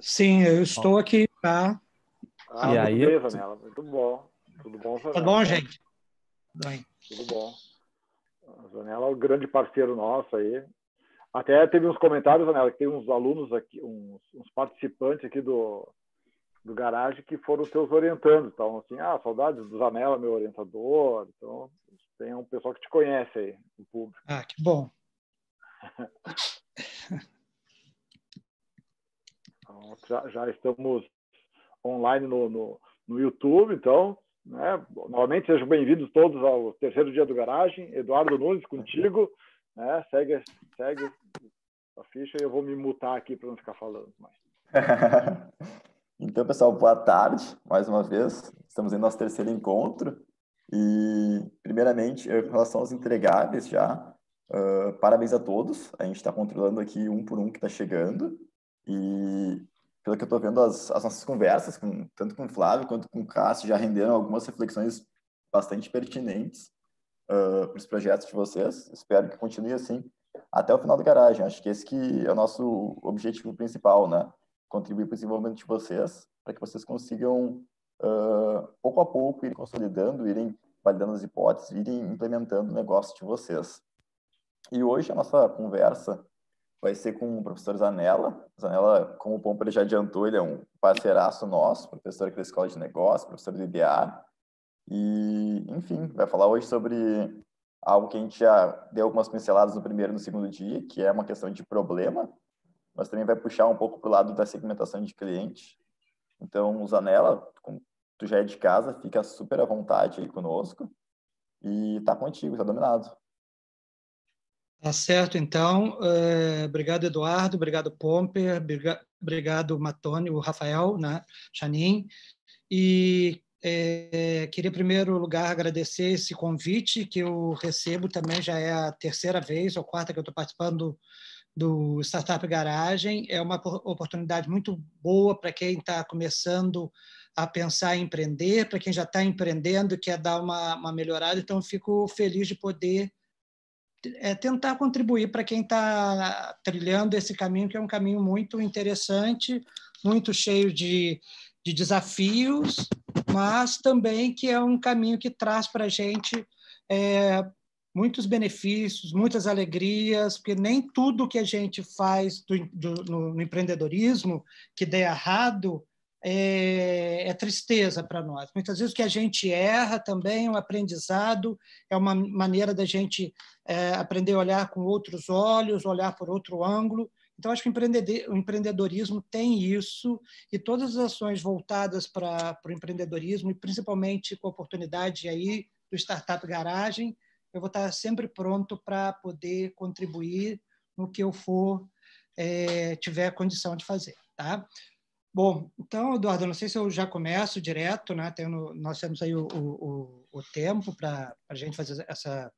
Sim, eu estou aqui, tá? Ah, e aí, bem, Vanella, muito bom. Tudo bom, Vanella? Tá bom, gente? Bem. Tudo bom. A Vanella é um grande parceiro nosso aí. Até teve uns comentários, Vanella, que tem uns alunos aqui, uns, uns participantes aqui do, do garagem que foram seus orientando. Então, assim, ah, saudades do Zanella, meu orientador. Então, tem um pessoal que te conhece aí, o público. Ah, que bom. já, já estamos online no, no, no YouTube, então, né? Novamente, sejam bem-vindos todos ao terceiro dia do Garagem. Eduardo Nunes, contigo. Né? Segue, segue a ficha e eu vou me mutar aqui para não ficar falando mais. então, pessoal, boa tarde mais uma vez. Estamos em nosso terceiro encontro. E, primeiramente, em relação aos entregáveis já, uh, parabéns a todos. A gente está controlando aqui um por um que está chegando. E pelo que eu estou vendo, as, as, nossas conversas, com, tanto com o Flávio quanto com o Cássio, já renderam algumas reflexões bastante pertinentes uh, ah, para os projetos de vocês. Espero que continue assim até o final da garagem. Acho que esse que é o nosso objetivo principal, né? Contribuir para o desenvolvimento de vocês, para que vocês consigam, uh, pouco a pouco, ir consolidando, irem validando as hipóteses, irem implementando o negócio de vocês. E hoje a nossa conversa vai ser com o professor Zanella. Zanella, como o Pomper já adiantou, ele é um parceiraço nosso, professor aqui da Escola de Negócios, professor do IDEAR. E, enfim, vai falar hoje sobre algo que a gente já deu algumas pinceladas no primeiro e no segundo dia, que é uma questão de problema, mas também vai puxar um pouco para o lado da segmentação de cliente. Então, Zanella, como tu já é de casa, fica super à vontade aí conosco. E tá contigo, tá dominado. Tá certo, então. Eh, obrigado, Eduardo. Obrigado, Pomper. Obrigado, Matoni o Rafael, né? Chanin E é, queria, em primeiro lugar, agradecer esse convite que eu recebo também, já é a terceira vez ou quarta que eu estou participando do, do Startup Garagem. É uma oportunidade muito boa para quem está começando a pensar em empreender, para quem já está empreendendo e quer dar uma, uma melhorada. Então, fico feliz de poder é tentar contribuir para quem está trilhando esse caminho, que é um caminho muito interessante, muito cheio de, de desafios, mas também que é um caminho que traz para a gente é, muitos benefícios, muitas alegrias, porque nem tudo que a gente faz do, do, no, no, empreendedorismo que der errado é, é tristeza para nós. Muitas vezes que a gente erra também é um aprendizado, é uma maneira da gente é, aprender a olhar com outros olhos, olhar por outro ângulo. Então, acho que o empreendedorismo tem isso, e todas as ações voltadas para o empreendedorismo, e principalmente com a oportunidade aí do Startup Garagem, eu vou estar sempre pronto para poder contribuir no que eu for, é, tiver condição de fazer. Tá? Bom, então, Eduardo, não sei se eu já começo direto, né? Tendo, nós temos aí o, o, o tempo para a gente fazer essa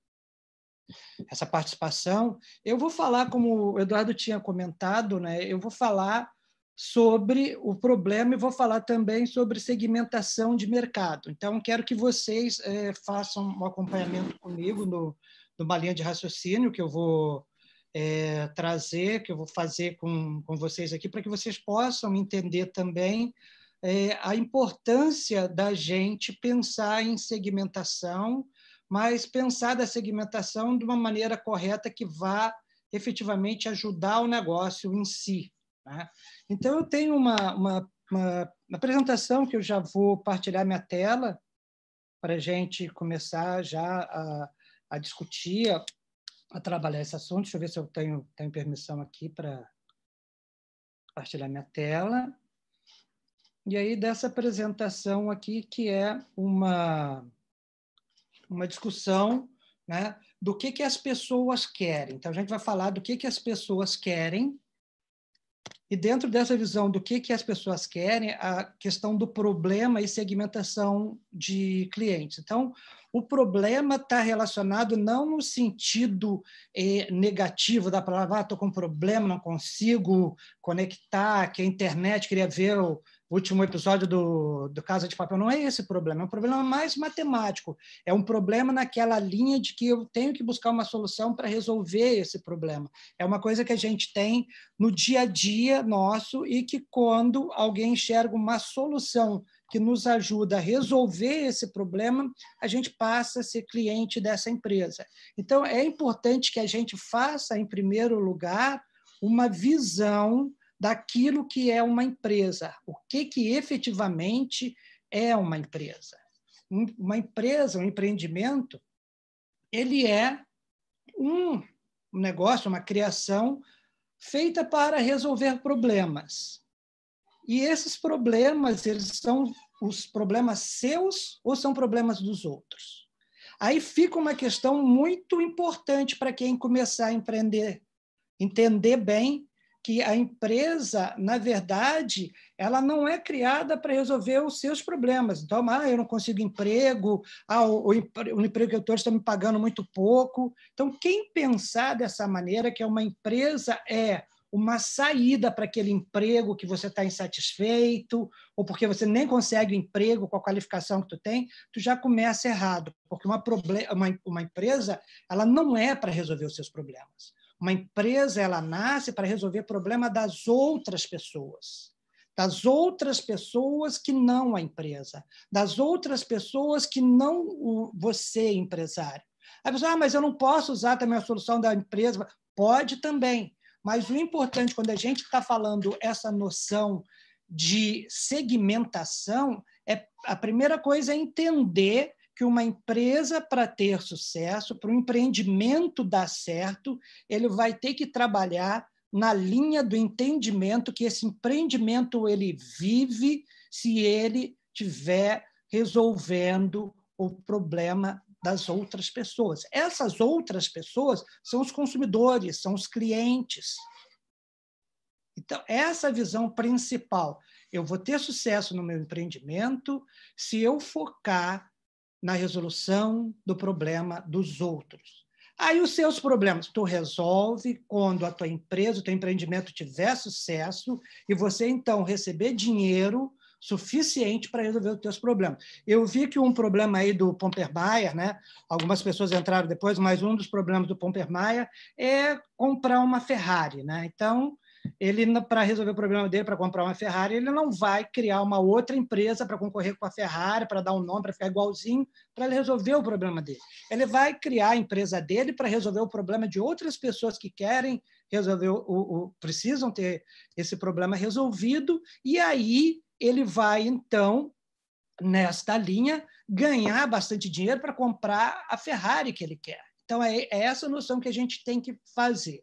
essa participação. Eu vou falar, como o Eduardo tinha comentado, né? eu vou falar sobre o problema e vou falar também sobre segmentação de mercado. Então, quero que vocês é, façam um acompanhamento comigo no, numa linha de raciocínio que eu vou é, trazer, que eu vou fazer com, com vocês aqui, para que vocês possam entender também é, a importância da gente pensar em segmentação mas pensar da segmentação de uma maneira correta que vá efetivamente ajudar o negócio em si. Né? Então, eu tenho uma, uma, uma, apresentação que eu já vou partilhar minha tela para a gente começar já a, a discutir, a, a, trabalhar esse assunto. Deixa eu ver se eu tenho, tenho permissão aqui para partilhar minha tela. E aí, dessa apresentação aqui, que é uma uma discussão né, do que, que as pessoas querem. Então, a gente vai falar do que, que as pessoas querem, e dentro dessa visão do que, que as pessoas querem, a questão do problema e segmentação de clientes. Então, o problema está relacionado não no sentido eh, negativo da palavra, estou ah, com um problema, não consigo conectar, que a internet queria ver o último episódio do, do Casa de Papel, não é esse problema, é um problema mais matemático, é um problema naquela linha de que eu tenho que buscar uma solução para resolver esse problema. É uma coisa que a gente tem no dia a dia nosso e que quando alguém enxerga uma solução que nos ajuda a resolver esse problema, a gente passa a ser cliente dessa empresa. Então, é importante que a gente faça, em primeiro lugar, uma visão daquilo que é uma empresa, o que, que efetivamente é uma empresa. Uma empresa, um empreendimento, ele é um negócio, uma criação feita para resolver problemas. E esses problemas, eles são os problemas seus ou são problemas dos outros? Aí fica uma questão muito importante para quem começar a empreender, entender bem que a empresa, na verdade, ela não é criada para resolver os seus problemas. Então, ah, eu não consigo emprego, ah, o, o, o emprego que eu estou está me pagando muito pouco. Então, quem pensar dessa maneira, que é uma empresa é uma saída para aquele emprego que você está insatisfeito, ou porque você nem consegue o emprego com a qualificação que tu tem, tu já começa errado, porque uma, uma, uma empresa ela não é para resolver os seus problemas. Uma empresa ela nasce para resolver problema das outras pessoas, das outras pessoas que não a empresa, das outras pessoas que não o, você empresário. A pessoa, ah, mas eu não posso usar também a solução da empresa. Pode também, mas o importante quando a gente está falando essa noção de segmentação é a primeira coisa é entender que uma empresa, para ter sucesso, para o empreendimento dar certo, ele vai ter que trabalhar na linha do entendimento que esse empreendimento ele vive se ele tiver resolvendo o problema das outras pessoas. Essas outras pessoas são os consumidores, são os clientes. Então, essa visão principal. Eu vou ter sucesso no meu empreendimento se eu focar na resolução do problema dos outros. Aí os seus problemas tu resolve quando a tua empresa, o teu empreendimento tiver sucesso e você então receber dinheiro suficiente para resolver os teus problemas. Eu vi que um problema aí do Maia, né? Algumas pessoas entraram depois, mas um dos problemas do Maia é comprar uma Ferrari, né? Então, ele para resolver o problema dele, para comprar uma Ferrari, ele não vai criar uma outra empresa para concorrer com a Ferrari, para dar um nome, para ficar igualzinho, para resolver o problema dele. Ele vai criar a empresa dele para resolver o problema de outras pessoas que querem resolver o, o precisam ter esse problema resolvido e aí ele vai então nesta linha ganhar bastante dinheiro para comprar a Ferrari que ele quer. Então é, é essa noção que a gente tem que fazer.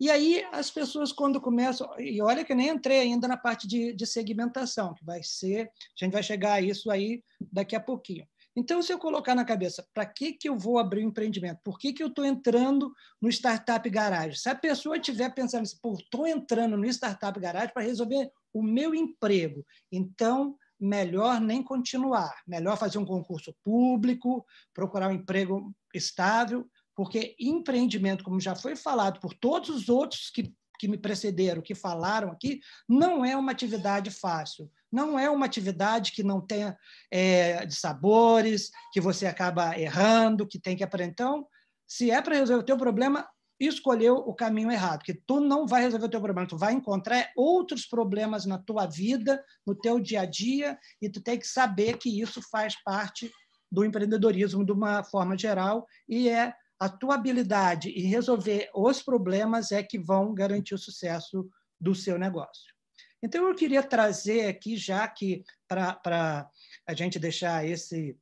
E aí as pessoas, quando começam, e olha que nem entrei ainda na parte de, de segmentação, que vai ser, a gente vai chegar a isso aí daqui a pouquinho. Então, se eu colocar na cabeça, para que, que eu vou abrir um empreendimento? Por que, que eu estou entrando no Startup Garage? Se a pessoa estiver pensando assim, estou entrando no Startup Garage para resolver o meu emprego, então melhor nem continuar, melhor fazer um concurso público, procurar um emprego estável, porque empreendimento, como já foi falado por todos os outros que, que me precederam, que falaram aqui, não é uma atividade fácil. Não é uma atividade que não tenha é, sabores, que você acaba errando, que tem que aprender. Então, se é para resolver o teu problema, escolheu o caminho errado, que tu não vai resolver o teu problema, tu vai encontrar outros problemas na tua vida, no teu dia a dia, e tu tem que saber que isso faz parte do empreendedorismo de uma forma geral e é a tua habilidade em resolver os problemas é que vão garantir o sucesso do seu negócio. Então, eu queria trazer aqui, já que para a gente deixar esse,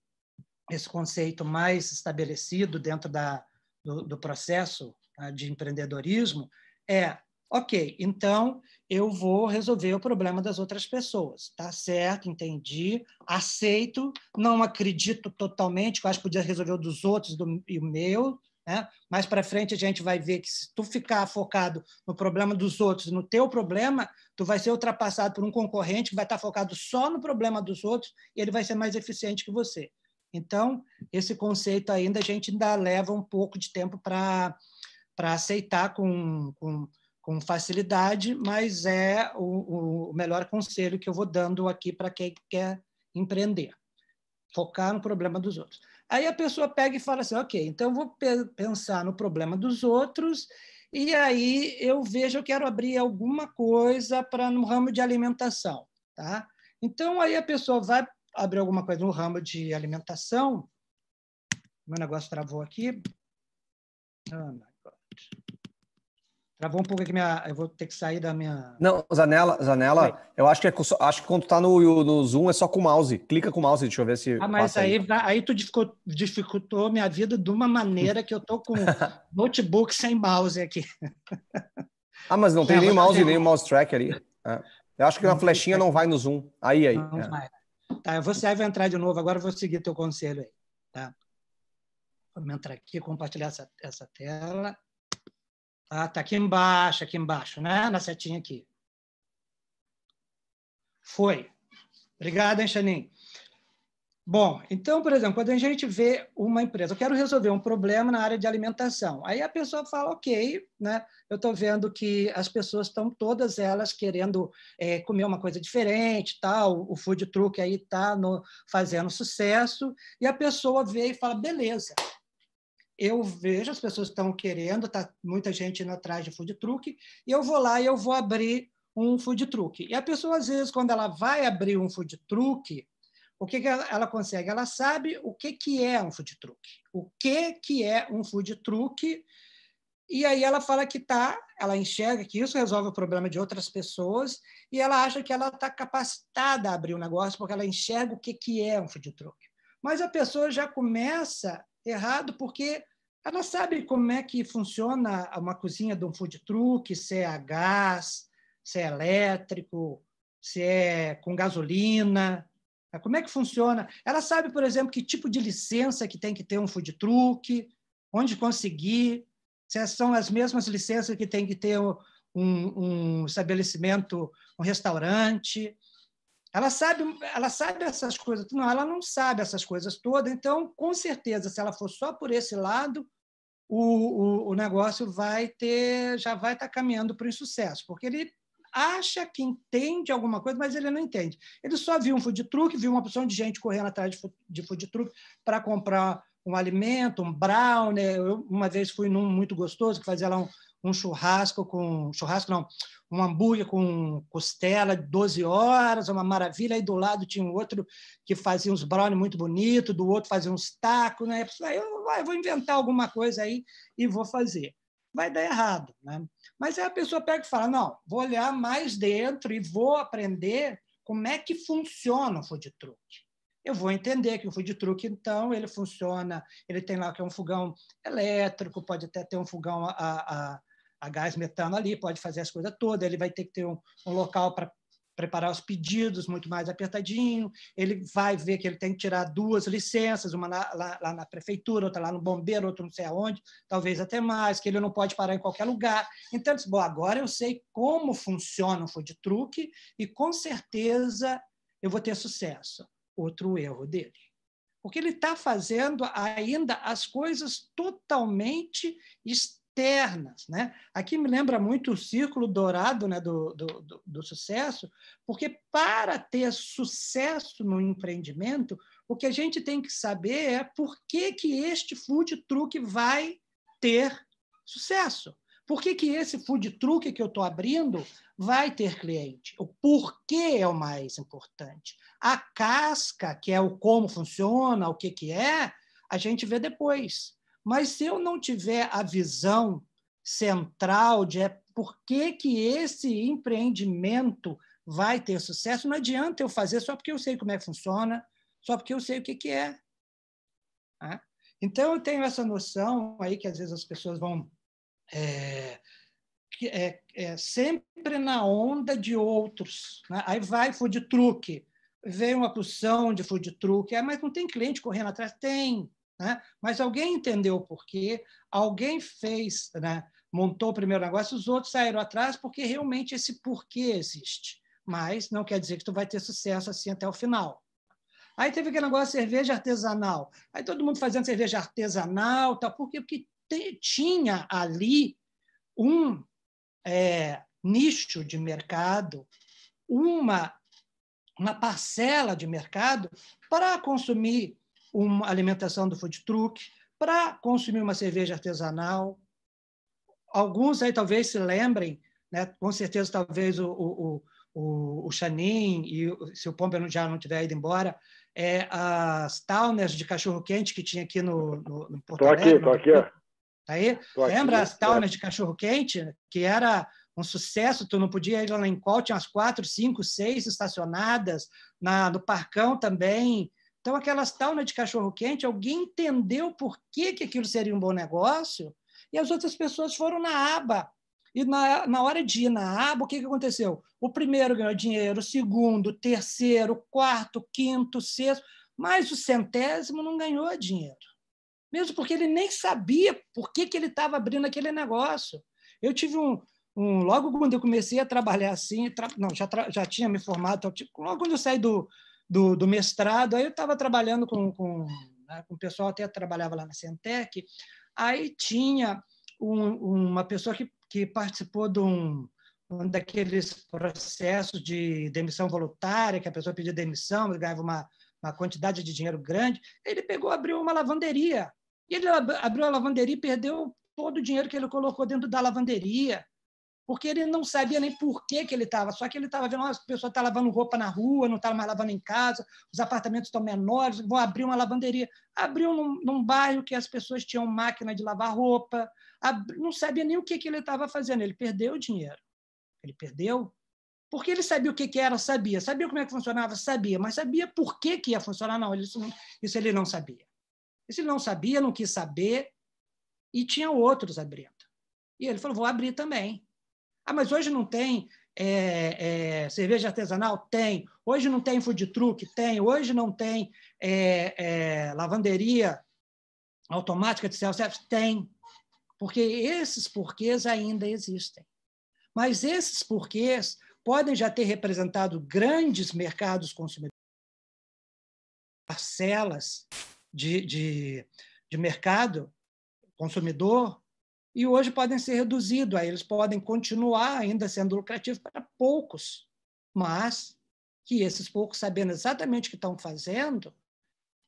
esse conceito mais estabelecido dentro da, do, do processo tá, de empreendedorismo, é Ok, então eu vou resolver o problema das outras pessoas. Tá certo, entendi, aceito, não acredito totalmente, que eu acho que podia resolver o dos outros do, e o meu. Né? Mais para frente a gente vai ver que se tu ficar focado no problema dos outros, no teu problema, tu vai ser ultrapassado por um concorrente que vai estar tá focado só no problema dos outros e ele vai ser mais eficiente que você. Então, esse conceito ainda a gente ainda leva um pouco de tempo para aceitar com, com com facilidade, mas é o, o melhor conselho que eu vou dando aqui para quem quer empreender. Focar no problema dos outros. Aí a pessoa pega e fala assim: ok, então vou pe pensar no problema dos outros, e aí eu vejo, eu quero abrir alguma coisa para no ramo de alimentação. Tá? Então aí a pessoa vai abrir alguma coisa no ramo de alimentação. Meu negócio travou aqui. Ana, Travou um pouco aqui minha. Eu vou ter que sair da minha. Não, Zanela, Zanela, Oi. Eu acho que, é, acho que quando tá no, no Zoom é só com o mouse. Clica com o mouse, deixa eu ver se. Ah, mas aí, aí, aí tu dificultou, dificultou minha vida de uma maneira que eu tô com notebook sem mouse aqui. ah, mas não tem é, nem mouse, fazer... nem mouse track ali. É. Eu acho que uma flechinha não vai no Zoom. Aí, aí. Não é. vai. Tá, você vai entrar de novo. Agora eu vou seguir teu conselho aí. Tá? Vamos entrar aqui, compartilhar essa, essa tela. Ah, tá aqui embaixo, aqui embaixo, né? Na setinha aqui. Foi. Obrigado, hein, Bom, então, por exemplo, quando a gente vê uma empresa, eu quero resolver um problema na área de alimentação. Aí a pessoa fala, ok, né? Eu estou vendo que as pessoas estão todas elas querendo é, comer uma coisa diferente, tal. Tá? O food truck aí está fazendo sucesso. E a pessoa vê e fala, beleza, eu vejo as pessoas estão querendo, tá muita gente indo atrás de food truck, e eu vou lá e eu vou abrir um food truck. E a pessoa, às vezes, quando ela vai abrir um food truck, o que, que ela, ela consegue? Ela sabe o que, que é um food truck. O que, que é um food truck e aí ela fala que tá, ela enxerga que isso resolve o problema de outras pessoas e ela acha que ela está capacitada a abrir um negócio porque ela enxerga o que, que é um food truck. Mas a pessoa já começa errado, porque ela sabe como é que funciona uma cozinha de um food truck, se é a gás, se é elétrico, se é com gasolina, é, como é que funciona. Ela sabe, por exemplo, que tipo de licença que tem que ter um food truck, onde conseguir, se é, são as mesmas licenças que tem que ter um, um estabelecimento, um restaurante. Ela sabe, ela sabe essas coisas, não, ela não sabe essas coisas todas, então, com certeza, se ela for só por esse lado, o, o, o negócio vai ter, já vai estar tá caminhando para o insucesso, porque ele acha que entende alguma coisa, mas ele não entende. Ele só viu um food truck, viu uma opção de gente correndo atrás de food truck para comprar um alimento, um brownie. Eu uma vez fui num muito gostoso, que fazia lá um, um churrasco com... Churrasco não, um hambúrguer com costela de 12 horas, uma maravilha. Aí do lado tinha um outro que fazia uns brownie muito bonito, do outro fazia uns tacos. Né? Aí eu, eu vou inventar alguma coisa aí e vou fazer. Vai dar errado. Né? Mas aí a pessoa pega e fala, não, vou olhar mais dentro e vou aprender como é que funciona o food truck. Eu vou entender que o food truck, então, ele funciona, ele tem lá que é um fogão elétrico, pode até ter um fogão a, a a gás metano ali, pode fazer as coisas todas, ele vai ter que ter um, um local para preparar os pedidos muito mais apertadinho, ele vai ver que ele tem que tirar duas licenças, uma lá, lá, lá, na prefeitura, outra lá no bombeiro, outra não sei aonde, talvez até mais, que ele não pode parar em qualquer lugar. Então, bom, agora eu sei como funciona o food truck e com certeza eu vou ter sucesso. Outro erro dele. Porque ele está fazendo ainda as coisas totalmente estranhas, internas, né? Aqui me lembra muito o círculo dourado, né, do, do, do, do sucesso, porque para ter sucesso no empreendimento, o que a gente tem que saber é por que, que este food truck vai ter sucesso. Por que, que esse food truck que eu estou abrindo vai ter cliente? O porquê é o mais importante. A casca, que é o como funciona, o que, que é, a gente vê depois. Mas se eu não tiver a visão central de é por que, que esse empreendimento vai ter sucesso, não adianta eu fazer só porque eu sei como é que funciona, só porque eu sei o que, que é. Tá? Então, eu tenho essa noção aí que às vezes as pessoas vão. É, é, é sempre na onda de outros. Né? Aí vai food truck, vem uma porção de food truck, é mas não tem cliente correndo atrás? Tem, né? Mas alguém entendeu o porquê, alguém fez, né? montou o primeiro negócio, os outros saíram atrás porque realmente esse porquê existe. Mas não quer dizer que tu vai ter sucesso assim até o final. Aí teve aquele negócio de cerveja artesanal. Aí todo mundo fazendo cerveja artesanal, tal, porque Porque te, tinha ali um é, nicho de mercado, uma, uma parcela de mercado para consumir uma alimentação do food truck, para consumir uma cerveja artesanal. Alguns aí talvez se lembrem, né? com certeza talvez o, o, o, o Chanin, e se o Pomba já não tiver ido embora, é, as Tauners de cachorro-quente que tinha aqui no, no, no Porto Estou aqui, estou aqui. Ó. Tá aí? Tô Lembra aqui, as é. Tauners é. de cachorro-quente? Que era um sucesso, tu não podia ir lá em Col, tinha umas quatro, cinco, seis estacionadas, na, no Parcão também, então, aquelas taulas de cachorro-quente, alguém entendeu por que, que aquilo seria um bom negócio e as outras pessoas foram na aba. E na, na hora de ir na aba, o que, que aconteceu? O primeiro ganhou dinheiro, o segundo, o terceiro, o quarto, o quinto, o sexto, mas o centésimo não ganhou dinheiro. Mesmo porque ele nem sabia por que, que ele estava abrindo aquele negócio. Eu tive um, um. Logo quando eu comecei a trabalhar assim, tra... não, já, tra... já tinha me formado, então, tipo, logo quando eu saí do, do, do mestrado, aí eu estava trabalhando com, com, né, com o pessoal, até trabalhava lá na Centec, aí tinha um, uma pessoa que, que participou de um, um daqueles processos de demissão voluntária, que a pessoa pedia demissão, ganhava uma, uma quantidade de dinheiro grande. Ele pegou, abriu uma lavanderia. E ele abriu a lavanderia e perdeu todo o dinheiro que ele colocou dentro da lavanderia porque ele não sabia nem por que, que ele estava, só que ele estava vendo, ah, pessoas pessoa está lavando roupa na rua, não está mais lavando em casa, os apartamentos estão menores, vão abrir uma lavanderia. Abriu num, num bairro que as pessoas tinham máquina de lavar roupa, não sabia nem o que, que ele estava fazendo, ele perdeu o dinheiro. Ele perdeu porque ele sabia o que, que era, sabia. Sabia como é que funcionava? Sabia. Mas sabia por que, que ia funcionar? Não, isso, isso ele não sabia. Isso ele não sabia, não quis saber. E tinha outros abrindo. E ele falou, vou abrir também. Ah, mas hoje não tem é, é, cerveja artesanal? Tem. Hoje não tem food truck? Tem. Hoje não tem é, é, lavanderia automática de self-service? Tem. Porque esses porquês ainda existem. Mas esses porquês podem já ter representado grandes mercados consumidores, parcelas de, de, de mercado consumidor e hoje podem ser reduzidos. Aí eles podem continuar ainda sendo lucrativos para poucos, mas que esses poucos, sabendo exatamente o que estão fazendo,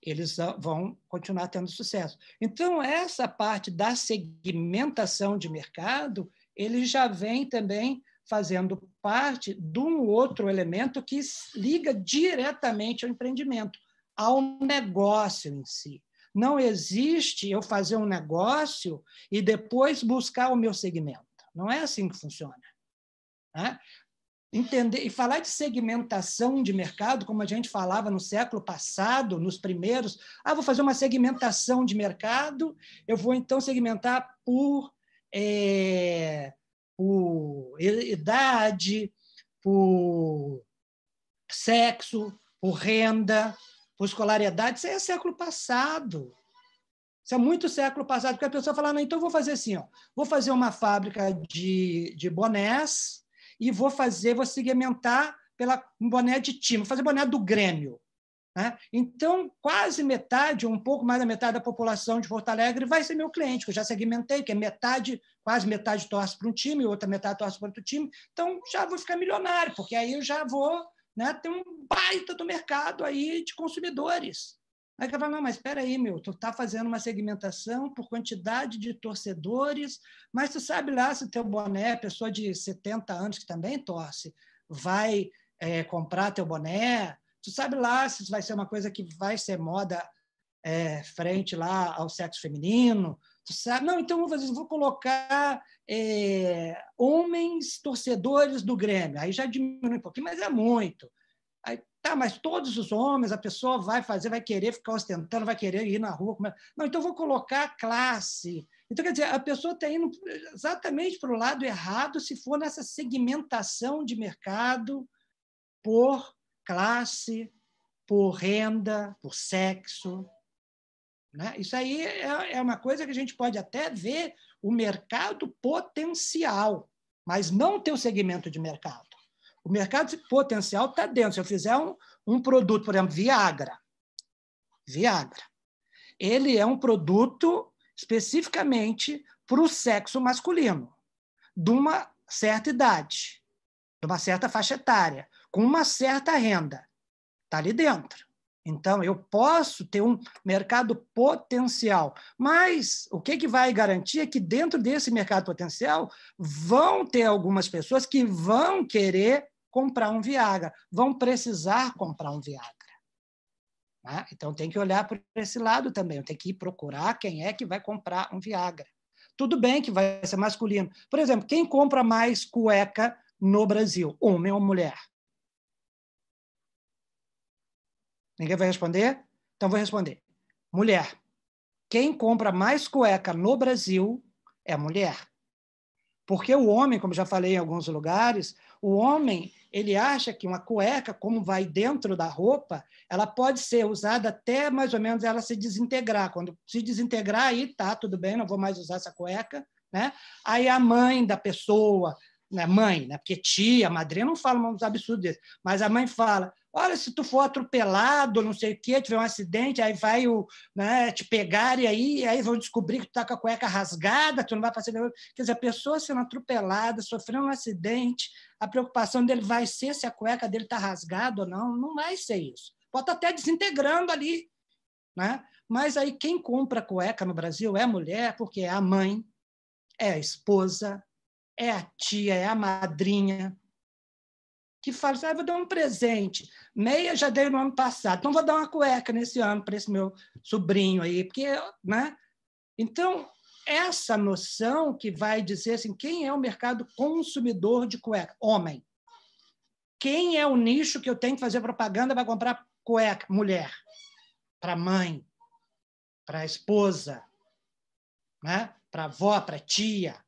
eles vão continuar tendo sucesso. Então, essa parte da segmentação de mercado, ele já vem também fazendo parte de um outro elemento que liga diretamente ao empreendimento, ao negócio em si. Não existe eu fazer um negócio e depois buscar o meu segmento. Não é assim que funciona. Né? Entender e falar de segmentação de mercado, como a gente falava no século passado, nos primeiros, ah, vou fazer uma segmentação de mercado, eu vou então segmentar por, é, por idade, por sexo, por renda, por escolaridade, isso aí é século passado. Isso é muito século passado, porque a pessoa fala, ah, não, então vou fazer assim, ó, vou fazer uma fábrica de, de bonés e vou fazer, vou segmentar pela um boné de time, vou fazer boné do Grêmio. Né? Então, quase metade, ou um pouco mais da metade da população de Porto Alegre vai ser meu cliente, que eu já segmentei, que é metade, quase metade torce para um time, outra metade torce para outro time. Então, já vou ficar milionário, porque aí eu já vou né, tem um baita do mercado aí de consumidores. Aí ela fala, não, mas espera aí, meu, tu tá fazendo uma segmentação por quantidade de torcedores, mas tu sabe lá se o teu boné, pessoa de 70 anos que também torce, vai é, comprar teu boné, tu sabe lá se vai ser uma coisa que vai ser moda é, frente lá ao sexo feminino, Tu sabe? Não, então vou fazer vou colocar é, homens torcedores do Grêmio. Aí já diminui um pouquinho, mas é muito. Aí, tá, mas todos os homens, a pessoa vai fazer, vai querer ficar ostentando, vai querer ir na rua. Comer. Não, então vou colocar classe. Então, quer dizer, a pessoa está indo exatamente para o lado errado se for nessa segmentação de mercado por classe, por renda, por sexo. Né? Isso aí é, é uma coisa que a gente pode até ver o mercado potencial, mas não ter o segmento de mercado. O mercado potencial está dentro. Se eu fizer um, um produto, por exemplo, Viagra, Viagra, ele é um produto especificamente para o sexo masculino, de uma certa idade, de uma certa faixa etária, com uma certa renda. Está ali dentro. Então, eu posso ter um mercado potencial, mas o que, que vai garantir é que dentro desse mercado potencial vão ter algumas pessoas que vão querer comprar um Viagra, vão precisar comprar um Viagra. Né? Então, tem que olhar para esse lado também, tem que ir procurar quem é que vai comprar um Viagra. Tudo bem que vai ser masculino. Por exemplo, quem compra mais cueca no Brasil, homem ou mulher? Ninguém vai responder? Então vou responder. Mulher. Quem compra mais cueca no Brasil é mulher. Porque o homem, como já falei em alguns lugares, o homem, ele acha que uma cueca, como vai dentro da roupa, ela pode ser usada até mais ou menos ela se desintegrar. Quando se desintegrar, aí tá, tudo bem, não vou mais usar essa cueca. Né? Aí a mãe da pessoa, né, mãe, né? porque tia, madrinha, não falam uns absurdos desses, mas a mãe fala, Olha, se tu for atropelado, não sei o quê, tiver um acidente, aí vai o, né, te pegar e aí, aí vão descobrir que tu tá com a cueca rasgada, tu não vai fazer nenhum... Quer dizer, a pessoa sendo atropelada, sofrendo um acidente, a preocupação dele vai ser se a cueca dele tá rasgada ou não, não vai ser isso. Pode tá até desintegrando ali, né? Mas aí quem compra cueca no Brasil é a mulher, porque é a mãe, é a esposa, é a tia, é a madrinha, que fala assim, ah, vou dar um presente. Meia já dei no ano passado, então vou dar uma cueca nesse ano para esse meu sobrinho aí, porque, né? Então, essa noção que vai dizer assim, quem é o mercado consumidor de cueca? Homem. Quem é o nicho que eu tenho que fazer propaganda para comprar cueca? Mulher. Para mãe, para esposa, né? para avó, para tia.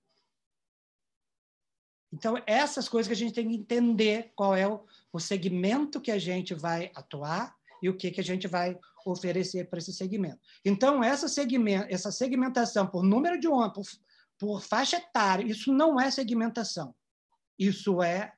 Então, essas coisas que a gente tem que entender qual é o, o segmento que a gente vai atuar e o que, que a gente vai oferecer para esse segmento. Então, essa, segment, essa segmentação por número de homens, por, por faixa etária, isso não é segmentação. Isso é,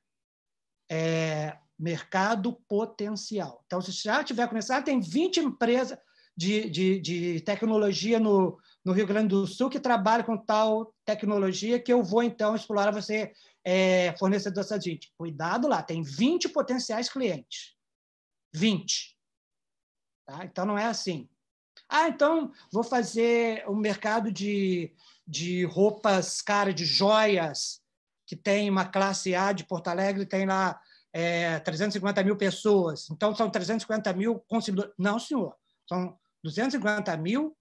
é mercado potencial. Então, se já tiver começado, tem 20 empresas de, de, de tecnologia no, no Rio Grande do Sul que trabalha com tal tecnologia que eu vou, então, explorar você, é, fornecedor Sadint. Cuidado lá, tem 20 potenciais clientes. 20. Tá? Então, não é assim. Ah, então, vou fazer o um mercado de, de roupas, cara, de joias, que tem uma classe A de Porto Alegre, tem lá é, 350 mil pessoas. Então, são 350 mil consumidores. Não, senhor. São 250 mil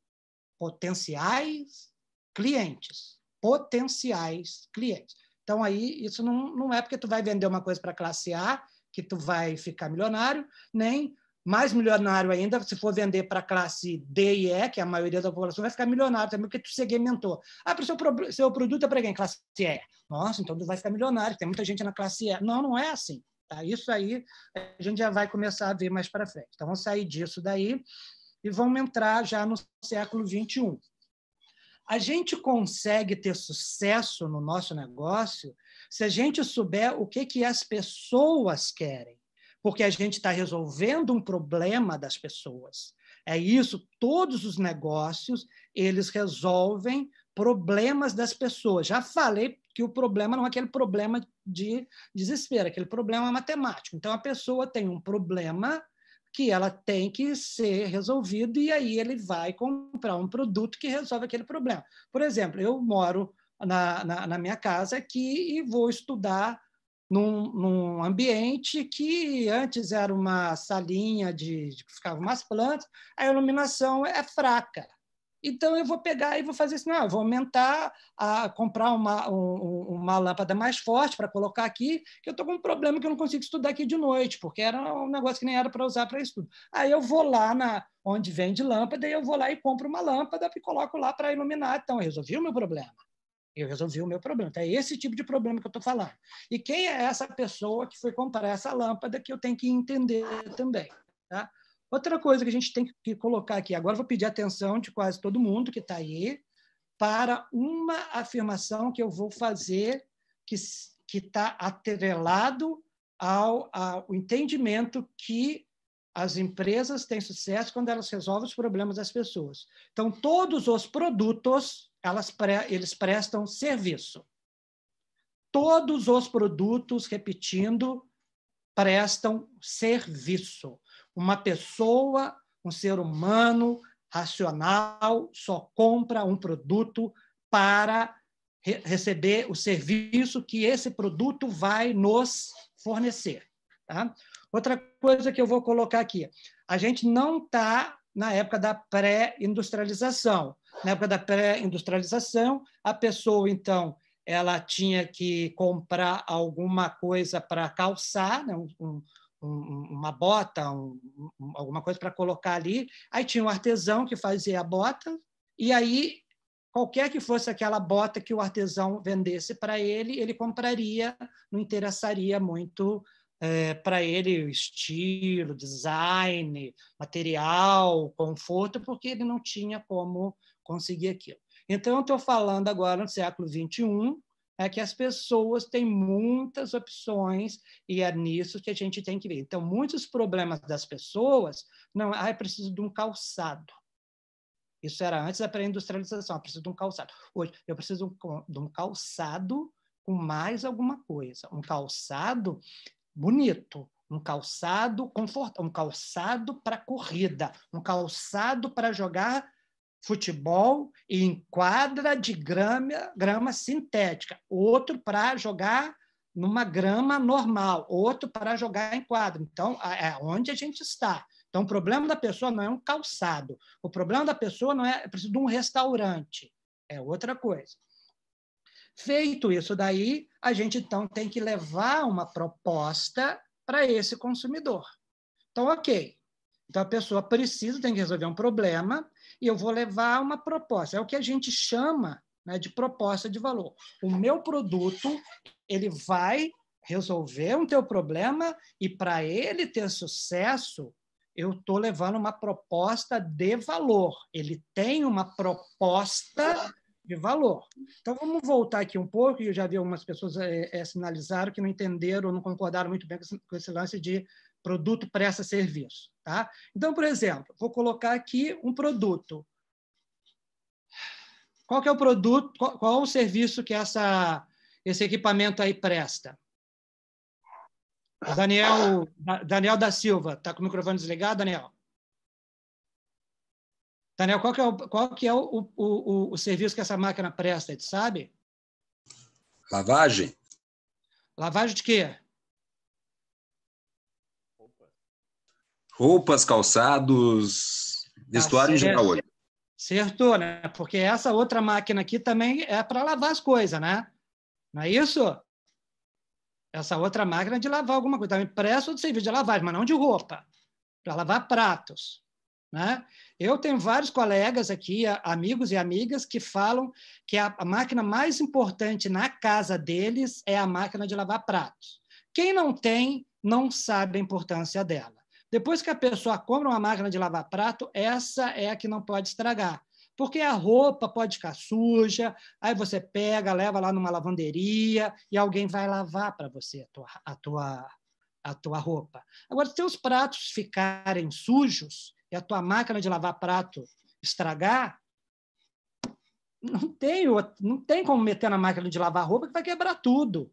potenciais clientes. Potenciais clientes. Então, aí, isso não, não é porque tu vai vender uma coisa para classe A que tu vai ficar milionário, nem mais milionário ainda, se for vender para classe D e E, que é a maioria da população, vai ficar milionário também, porque tu segmentou. Ah, para o seu, seu produto é para quem? Classe E. Nossa, então tu vai ficar milionário, tem muita gente na classe E. Não, não é assim. Tá? Isso aí a gente já vai começar a ver mais para frente. Então, vamos sair disso daí e vamos entrar já no século 21. A gente consegue ter sucesso no nosso negócio se a gente souber o que, que as pessoas querem, porque a gente está resolvendo um problema das pessoas. É isso, todos os negócios, eles resolvem problemas das pessoas. Já falei que o problema não é aquele problema de desespero, é aquele problema matemático. Então, a pessoa tem um problema que ela tem que ser resolvida e aí ele vai comprar um produto que resolve aquele problema. Por exemplo, eu moro na, na, na minha casa aqui e vou estudar num, num, ambiente que antes era uma salinha de, de que ficavam umas plantas, a iluminação é fraca. Então eu vou pegar e vou fazer assim, ah, vou aumentar, a comprar uma, um, uma lâmpada mais forte para colocar aqui, que eu estou com um problema que eu não consigo estudar aqui de noite, porque era um negócio que nem era para usar para estudo. Aí eu vou lá na onde vende lâmpada e eu vou lá e compro uma lâmpada e coloco lá para iluminar. Então, eu resolvi o meu problema. Eu resolvi o meu problema. Então, é esse tipo de problema que eu estou falando. E quem é essa pessoa que foi comprar essa lâmpada que eu tenho que entender também. Tá? Outra coisa que a gente tem que colocar aqui, agora vou pedir atenção de quase todo mundo que está aí, para uma afirmação que eu vou fazer que está atrelado ao, ao entendimento que as empresas têm sucesso quando elas resolvem os problemas das pessoas. Então, todos os produtos, elas pre, eles prestam serviço. Todos os produtos, repetindo, prestam serviço. Uma pessoa, um ser humano racional, só compra um produto para re receber o serviço que esse produto vai nos fornecer. Tá? Outra coisa que eu vou colocar aqui: a gente não está na época da pré-industrialização. Na época da pré-industrialização, a pessoa, então, ela tinha que comprar alguma coisa para calçar, né? um, um, uma bota, um, alguma coisa para colocar ali. Aí tinha um artesão que fazia a bota, e aí qualquer que fosse aquela bota que o artesão vendesse para ele, ele compraria, não interessaria muito é, para ele estilo, design, material, conforto, porque ele não tinha como conseguir aquilo. Então, estou falando agora no século XXI, é que as pessoas têm muitas opções e é nisso que a gente tem que ver. Então, muitos problemas das pessoas não ah, é preciso de um calçado. Isso era antes da pré-industrialização, eu ah, preciso de um calçado. Hoje, eu preciso de um calçado com mais alguma coisa. Um calçado bonito, um calçado confortável, um calçado para corrida, um calçado para jogar futebol em quadra de grama, grama sintética, outro para jogar numa grama normal, outro para jogar em quadra. Então, é onde a gente está. Então, o problema da pessoa não é um calçado, o problema da pessoa não é, é preciso de um restaurante, é outra coisa. Feito isso daí, a gente então tem que levar uma proposta para esse consumidor. Então, ok, então, a pessoa precisa, tem que resolver um problema, e eu vou levar uma proposta. É o que a gente chama né, de proposta de valor. O meu produto, ele vai resolver um teu problema, e para ele ter sucesso, eu estou levando uma proposta de valor. Ele tem uma proposta de valor. Então, vamos voltar aqui um pouco, e eu já vi algumas pessoas é, é, sinalizaram que não entenderam, não concordaram muito bem com esse, com esse lance de produto, presta, serviço. Tá? Então, por exemplo, vou colocar aqui um produto. Qual que é o produto, qual, qual é o serviço que essa, esse equipamento aí presta? Daniel, Daniel da Silva, está com o microfone desligado, Daniel? Daniel, qual que é o, qual que é o, o, o, o serviço que essa máquina presta, tu sabe? Lavagem. Lavagem de quê? Roupas, calçados, tá vestuário em geral hoje. Acertou, né? Porque essa outra máquina aqui também é para lavar as coisas, né? Não é isso? Essa outra máquina é de lavar alguma coisa. Também tá, presta de serviço de lavar, mas não de roupa. Para lavar pratos. Né? Eu tenho vários colegas aqui, amigos e amigas, que falam que a máquina mais importante na casa deles é a máquina de lavar pratos. Quem não tem, não sabe a importância dela. Depois que a pessoa compra uma máquina de lavar prato, essa é a que não pode estragar. Porque a roupa pode ficar suja, aí você pega, leva lá numa lavanderia e alguém vai lavar para você a tua, a, tua, a tua roupa. Agora, se os pratos ficarem sujos e a tua máquina de lavar prato estragar, não tem, não tem como meter na máquina de lavar roupa que vai quebrar tudo.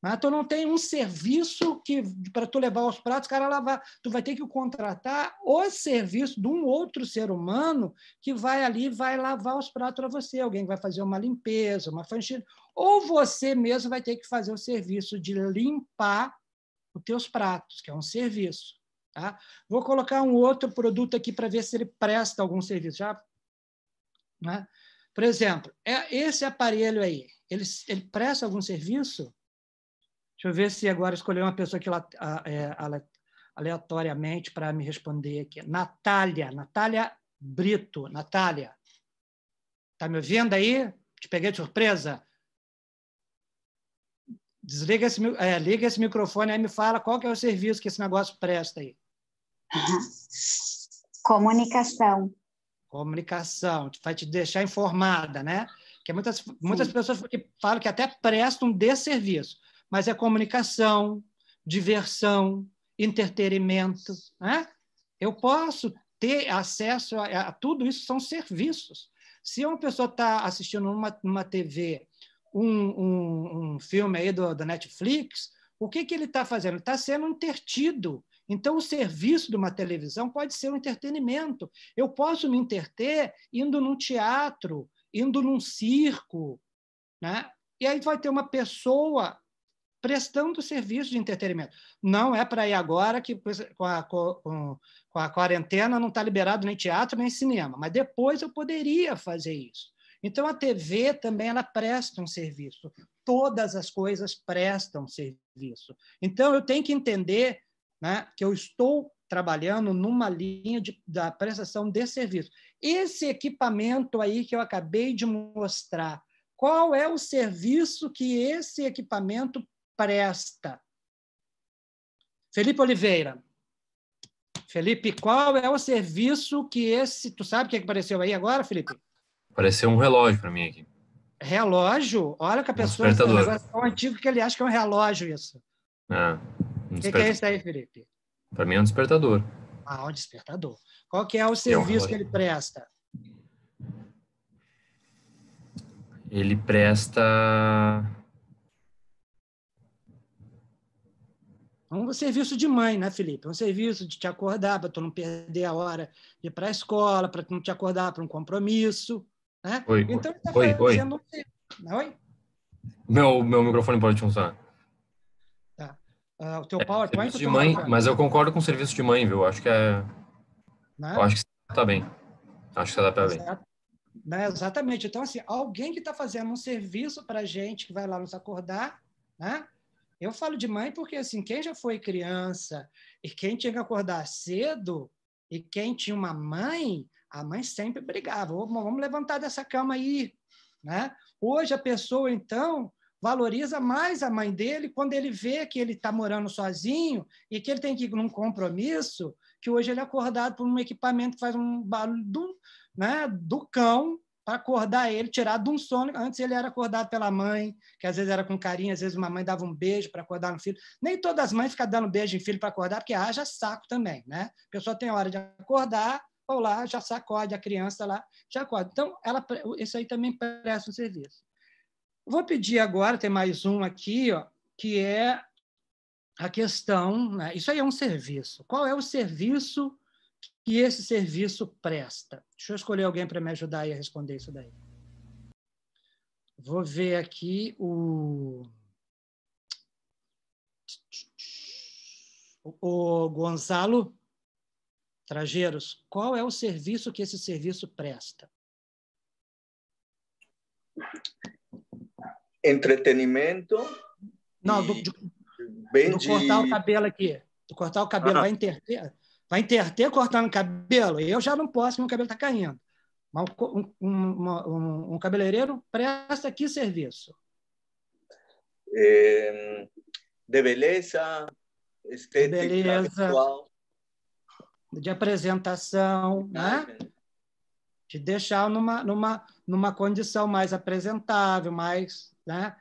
Mas tu não tem um serviço que para tu levar os pratos, cara lavar. Tu vai ter que contratar o serviço de um outro ser humano que vai ali vai lavar os pratos para você. Alguém vai fazer uma limpeza, uma faxina, ou você mesmo vai ter que fazer o serviço de limpar os teus pratos, que é um serviço. Tá? Vou colocar um outro produto aqui para ver se ele presta algum serviço. Já, né? Por exemplo, é esse aparelho aí, ele, ele presta algum serviço? Deixa eu ver se agora escolheu uma pessoa que é, aleatoriamente para me responder aqui. Natália, Natália Brito. Natália, tá me ouvindo aí? Te peguei de surpresa? Desliga esse, é, liga esse microfone e me fala qual que é o serviço que esse negócio presta aí. Comunicação. Comunicação, vai te deixar informada, né? Porque muitas, muitas pessoas falam que até prestam desse serviço mas é comunicação, diversão, entretenimento. Né? Eu posso ter acesso a, a, tudo isso, são serviços. Se uma pessoa está assistindo numa, uma TV um, um, um filme aí do, do Netflix, o que, que ele está fazendo? Está sendo intertido. Então, o serviço de uma televisão pode ser um entretenimento. Eu posso me interter indo num teatro, indo num circo. Né? E aí vai ter uma pessoa prestando serviço de entretenimento. Não é para ir agora que com a, com, com a quarentena não está liberado nem teatro nem cinema, mas depois eu poderia fazer isso. Então a TV também ela presta um serviço. Todas as coisas prestam serviço. Então eu tenho que entender né, que eu estou trabalhando numa linha de, da prestação de serviço. Esse equipamento aí que eu acabei de mostrar, qual é o serviço que esse equipamento presta. Felipe Oliveira. Felipe, qual é o serviço que esse. Tu sabe o que, é que apareceu aí agora, Felipe? Apareceu um relógio para mim aqui. Relógio? Olha que a pessoa. Um negócio é tão antigo que ele acha que é um relógio isso. Ah, um o que, que, é isso aí, Felipe? Para mim é um despertador. Ah, um despertador. Qual que é o serviço é um que ele presta? Ele presta É um serviço de mãe, né, Felipe? É um serviço de te acordar para tu não perder a hora de ir para a escola, para tu não te acordar para um compromisso. Né? Oi, então, ele tá oi, fazendo... oi. Um... Né? oi? Meu, meu microfone pode funcionar. Tá. Uh, o teu PowerPoint... É, de mãe, mas eu concordo com o serviço de mãe, viu? Acho que é... Né? acho que está bem. Acho que está para bem. Né? Exatamente. Então, assim, alguém que está fazendo um serviço para a gente, que vai lá nos acordar, né? Eu falo de mãe porque, assim, quem já foi criança e quem tinha que acordar cedo e quem tinha uma mãe, a mãe sempre brigava. Vamos levantar dessa cama aí, né? Hoje a pessoa, então, valoriza mais a mãe dele quando ele vê que ele está morando sozinho e que ele tem que ir num compromisso, que hoje ele é acordado por um equipamento que faz um barulho do, né, do cão, para acordar ele, tirar de um sono. Antes ele era acordado pela mãe, que às vezes era com carinho, às vezes uma mãe dava um beijo para acordar no filho. Nem todas as mães ficam dando beijo em filho para acordar, porque haja saco também, né? A pessoa tem hora de acordar, ou lá já sacode a criança lá, já acorda. Então, ela, isso aí também presta um serviço. Vou pedir agora, tem mais um aqui, ó, que é a questão, né? isso aí é um serviço. Qual é o serviço que esse serviço presta? Deixa eu escolher alguém para me ajudar a responder isso daí. Vou ver aqui o. O Gonzalo Trajeiros, qual é o serviço que esse serviço presta? Entretenimento. Não, do, de, vende... do cortar o cabelo aqui. Do cortar o cabelo, ah. vai interter. Vai interter cortando cabelo? Eu já não posso, meu cabelo está caindo. um, um, um, um, cabeleireiro presta que serviço? É, de beleza, estética, de beleza, De apresentação, né? Ah, de deixar numa, numa, numa condição mais apresentável, mais, né?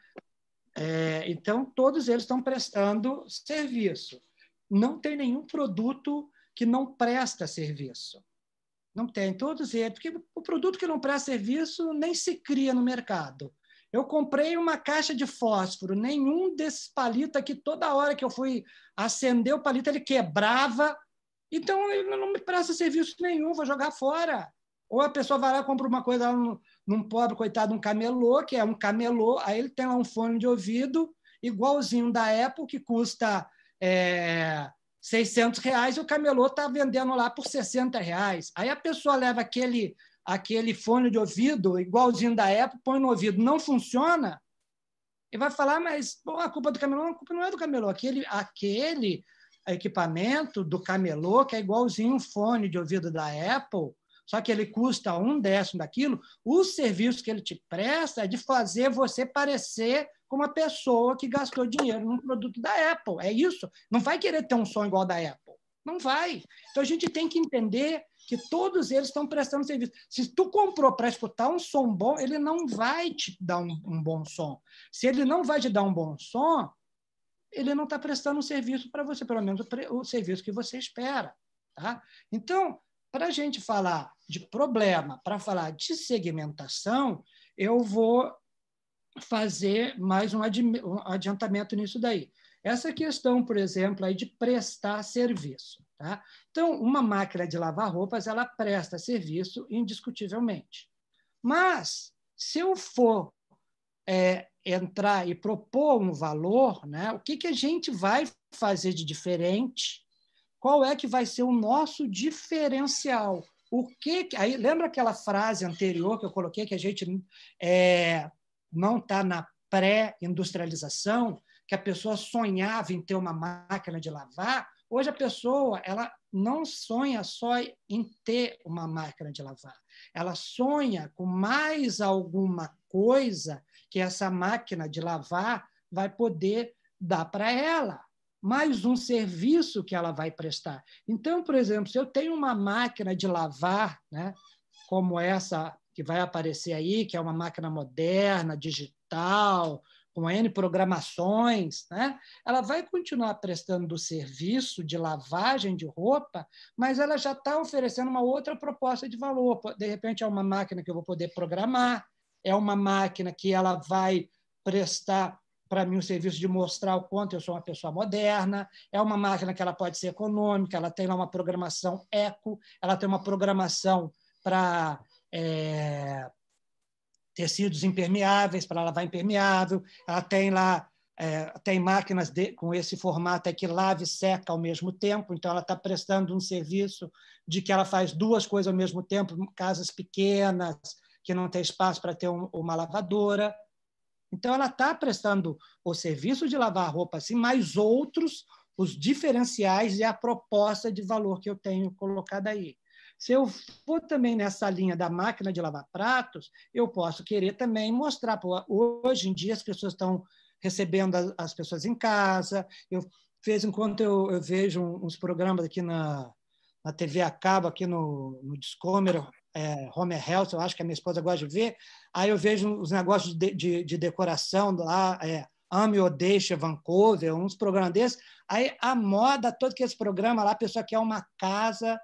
É, então, todos eles estão prestando serviço. Não tem nenhum produto que não presta serviço. Não tem todos eles, porque o produto que não presta serviço nem se cria no mercado. Eu comprei uma caixa de fósforo, nenhum desses palitos aqui, toda hora que eu fui acender o palito, ele quebrava. Então, ele não me presta serviço nenhum, vou jogar fora. Ou a pessoa vai lá e compra uma coisa num, num pobre, coitado, um camelô, que é um camelô, aí ele tem lá um fone de ouvido, igualzinho da Apple, que custa é, 600 reais e o camelô está vendendo lá por 60 reais. Aí a pessoa leva aquele, aquele fone de ouvido, igualzinho da Apple, põe no ouvido, não funciona, e vai falar, mas a culpa é do camelô, a culpa não é do camelô, aquele, aquele equipamento do camelô, que é igualzinho um fone de ouvido da Apple, só que ele custa um décimo daquilo, o serviço que ele te presta é de fazer você parecer com uma pessoa que gastou dinheiro num produto da Apple. É isso. Não vai querer ter um som igual da Apple. Não vai. Então a gente tem que entender que todos eles estão prestando serviço. Se tu comprou para escutar um som bom, ele não vai te dar um, um, bom som. Se ele não vai te dar um bom som, ele não está prestando um serviço para você, pelo menos o, o serviço que você espera. Tá? Então, para a gente falar de problema para falar de segmentação, eu vou fazer mais um, adiantamento nisso daí. Essa questão, por exemplo, aí de prestar serviço. Tá? Então, uma máquina de lavar roupas, ela presta serviço indiscutivelmente. Mas, se eu for é, entrar e propor um valor, né, o que, que a gente vai fazer de diferente? Qual é que vai ser o nosso diferencial? O que. Aí, lembra aquela frase anterior que eu coloquei que a gente é, não está na pré-industrialização, que a pessoa sonhava em ter uma máquina de lavar? Hoje a pessoa ela não sonha só em ter uma máquina de lavar, ela sonha com mais alguma coisa que essa máquina de lavar vai poder dar para ela mais um serviço que ela vai prestar. Então, por exemplo, se eu tenho uma máquina de lavar, né, como essa que vai aparecer aí, que é uma máquina moderna, digital, com N programações, né? ela vai continuar prestando o serviço de lavagem de roupa, mas ela já está oferecendo uma outra proposta de valor. De repente, é uma máquina que eu vou poder programar, é uma máquina que ela vai prestar para mim, o um serviço de mostrar o quanto eu sou uma pessoa moderna. É uma máquina que ela pode ser econômica, ela tem lá uma programação eco, ela tem uma programação para é, tecidos impermeáveis, para lavar impermeável, ela tem lá é, tem máquinas de, com esse formato é que lava e seca ao mesmo tempo, então ela está prestando um serviço de que ela faz duas coisas ao mesmo tempo, casas pequenas, que não tem espaço para ter um, uma lavadora. Então, ela está prestando o serviço de lavar roupa assim, mais outros, os diferenciais e a proposta de valor que eu tenho colocado aí. Se eu for também nessa linha da máquina de lavar pratos, eu posso querer também mostrar. Pô, hoje em dia, as pessoas estão recebendo as, pessoas em casa. Eu, de vez em quando, eu, eu vejo uns programas aqui na, na TV a cabo, aqui no, no é, home health, eu acho que a minha esposa gosta de ver. Aí eu vejo os negócios de, de, de decoração lá, é, Ame ou Deixa, Vancouver, uns programas desses. Aí a moda, todo que esse programa lá, a pessoa quer uma casa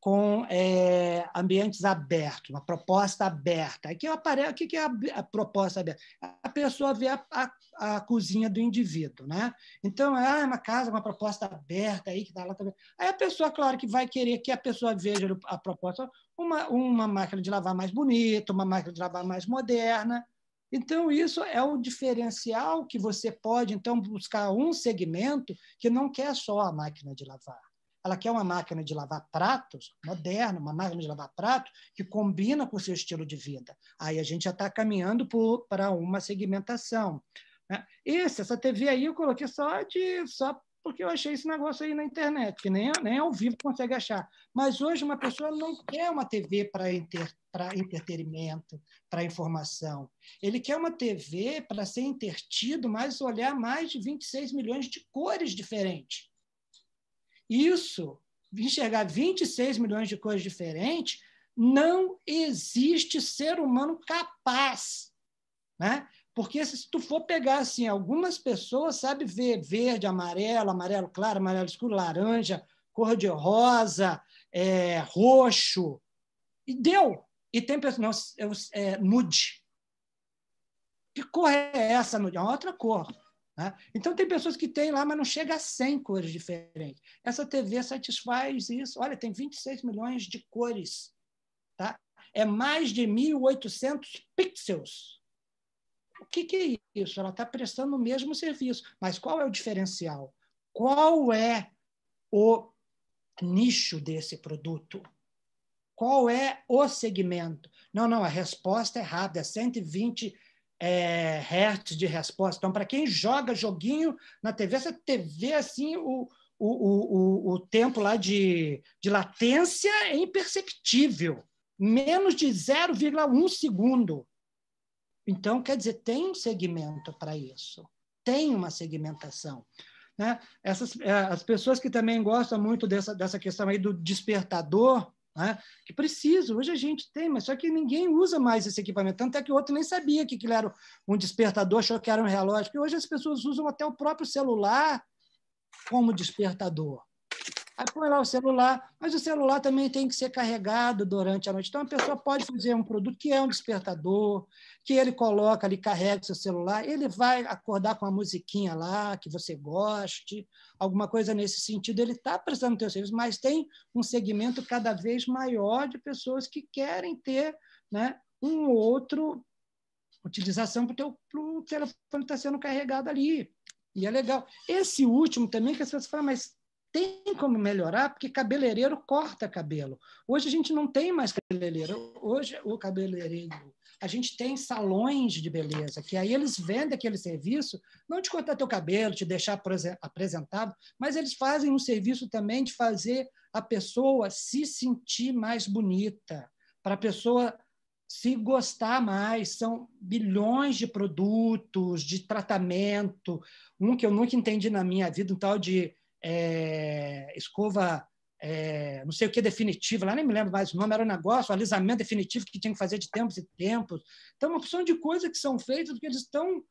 com é, ambientes abertos, uma proposta aberta. Aqui é aparece, o que é a, proposta aberta? A pessoa vê a, a, a cozinha do indivíduo, né? Então, ah, é uma casa, uma proposta aberta aí que dá lá também. Aí a pessoa, claro, que vai querer que a pessoa veja a proposta, uma, uma máquina de lavar mais bonita, uma máquina de lavar mais moderna. Então, isso é o diferencial que você pode, então, buscar um segmento que não quer só a máquina de lavar ela quer uma máquina de lavar pratos moderna, uma máquina de lavar pratos que combina com o seu estilo de vida. Aí a gente já está caminhando para uma segmentação. Né? Esse, essa TV aí eu coloquei só de só porque eu achei esse negócio aí na internet, que nem, nem ao vivo consegue achar. Mas hoje uma pessoa não quer uma TV para inter, entretenimento, para informação. Ele quer uma TV para ser intertido, mas olhar mais de 26 milhões de cores diferentes. Isso, enxergar 26 milhões de cores diferentes, não existe ser humano capaz, né? Porque se tu for pegar assim, algumas pessoas sabem ver verde, amarelo, amarelo claro, amarelo escuro, laranja, cor de rosa, é, roxo, e deu. E tem pessoas, é, nude. Que cor é essa, nude? É uma outra cor. Né? Então, tem pessoas que têm lá, mas não chega a 100 cores diferentes. Essa TV satisfaz isso. Olha, tem 26 milhões de cores. Tá? É mais de 1.800 pixels. O que, que é isso? Ela está prestando o mesmo serviço. Mas qual é o diferencial? Qual é o nicho desse produto? Qual é o segmento? Não, não, a resposta é rápida, 120 é é, hertz de resposta. Então, para quem joga joguinho na TV, essa TV assim, o, o, o, o tempo lá de, de latência é imperceptível. Menos de 0,1 segundo. Então, quer dizer, tem um segmento para isso. Tem uma segmentação. Né? Essas, é, as pessoas que também gostam muito dessa, dessa questão aí do despertador, né? que precisa, hoje a gente tem, mas só que ninguém usa mais esse equipamento, tanto é que o outro nem sabia que aquilo era um despertador, achou que era um relógio, porque hoje as pessoas usam até o próprio celular como despertador. Aí põe lá o celular, mas o celular também tem que ser carregado durante a noite. Então, a pessoa pode fazer um produto que é um despertador, que ele coloca ali, carrega o seu celular, ele vai acordar com uma musiquinha lá que você goste, alguma coisa nesse sentido. Ele está prestando o seu serviço, mas tem um segmento cada vez maior de pessoas que querem ter né, um outro utilização para o telefone estar tá sendo carregado ali. E é legal. Esse último também, que as pessoas falam, mas tem como melhorar, porque cabeleireiro corta cabelo. Hoje a gente não tem mais cabeleireiro. Hoje o cabeleireiro, a gente tem salões de beleza, que aí eles vendem aquele serviço, não de cortar teu cabelo, te deixar apresentado, mas eles fazem um serviço também de fazer a pessoa se sentir mais bonita, para a pessoa se gostar mais. São bilhões de produtos, de tratamento, um que eu nunca entendi na minha vida, um tal de é, escova, é, não sei o que, definitiva, lá nem me lembro mais o nome, era um negócio, um alisamento definitivo que tinha que fazer de tempos e tempos. Então, uma opção de coisas que são feitas, porque eles estão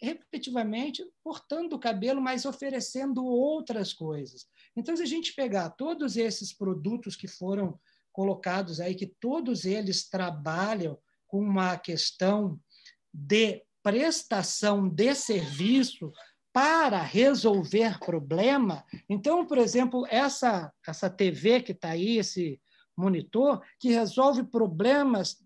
repetitivamente cortando o cabelo, mas oferecendo outras coisas. Então, se a gente pegar todos esses produtos que foram colocados aí, que todos eles trabalham com uma questão de prestação de serviço, para resolver problema. Então, por exemplo, essa, essa TV que está aí, esse monitor, que resolve problemas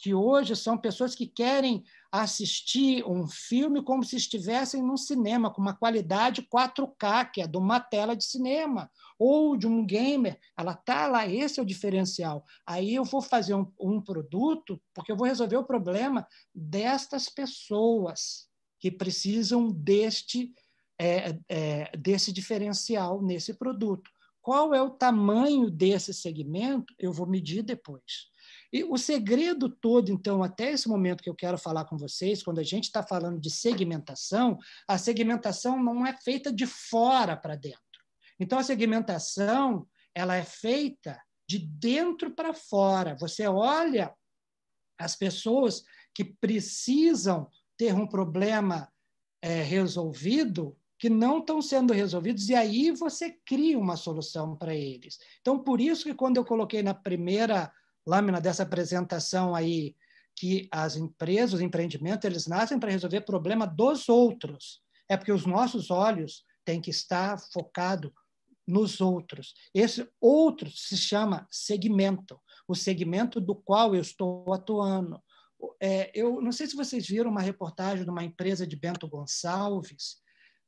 que hoje são pessoas que querem assistir um filme como se estivessem num cinema, com uma qualidade 4K, que é de uma tela de cinema, ou de um gamer. Ela está lá, esse é o diferencial. Aí eu vou fazer um, um produto, porque eu vou resolver o problema destas pessoas que precisam deste, é, é, desse diferencial nesse produto. Qual é o tamanho desse segmento? Eu vou medir depois. E o segredo todo, então, até esse momento que eu quero falar com vocês, quando a gente está falando de segmentação, a segmentação não é feita de fora para dentro. Então, a segmentação ela é feita de dentro para fora. Você olha as pessoas que precisam ter um problema é, resolvido que não estão sendo resolvidos, e aí você cria uma solução para eles. Então, por isso que quando eu coloquei na primeira lâmina dessa apresentação aí, que as empresas, os empreendimentos, eles nascem para resolver problema dos outros. É porque os nossos olhos têm que estar focado nos outros. Esse outro se chama segmento, o segmento do qual eu estou atuando. É, eu não sei se vocês viram uma reportagem de uma empresa de Bento Gonçalves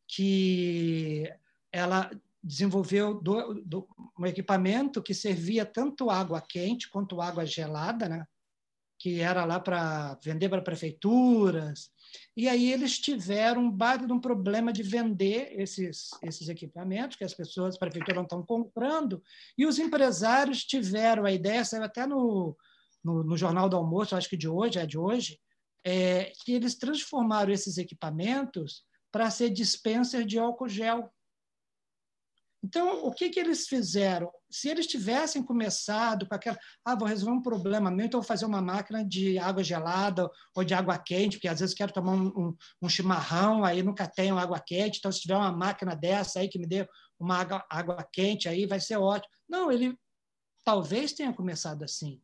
que ela desenvolveu do, do, um equipamento que servia tanto água quente quanto água gelada, né? que era lá para vender para prefeituras. E aí eles tiveram um de um problema de vender esses, esses equipamentos, que as pessoas, as prefeituras não estão comprando, e os empresários tiveram a ideia, saiu até no, no, no Jornal do Almoço, acho que de hoje, é de hoje, é, que eles transformaram esses equipamentos para ser dispenser de álcool gel. Então, o que, que eles fizeram? Se eles tivessem começado com aquela, ah, vou resolver um problema meu, então vou fazer uma máquina de água gelada ou de água quente, porque às vezes quero tomar um, um, um chimarrão, aí nunca tenho água quente, então se tiver uma máquina dessa aí que me dê uma água, água quente, aí vai ser ótimo. Não, ele talvez tenha começado assim.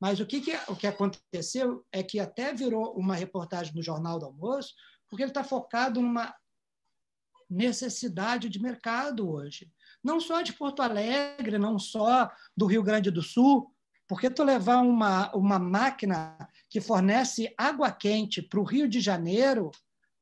Mas o que, que, o que aconteceu é que até virou uma reportagem no Jornal do Almoço, porque ele está focado numa necessidade de mercado hoje. Não só de Porto Alegre, não só do Rio Grande do Sul, porque tu levar uma, uma máquina que fornece água quente para o Rio de Janeiro,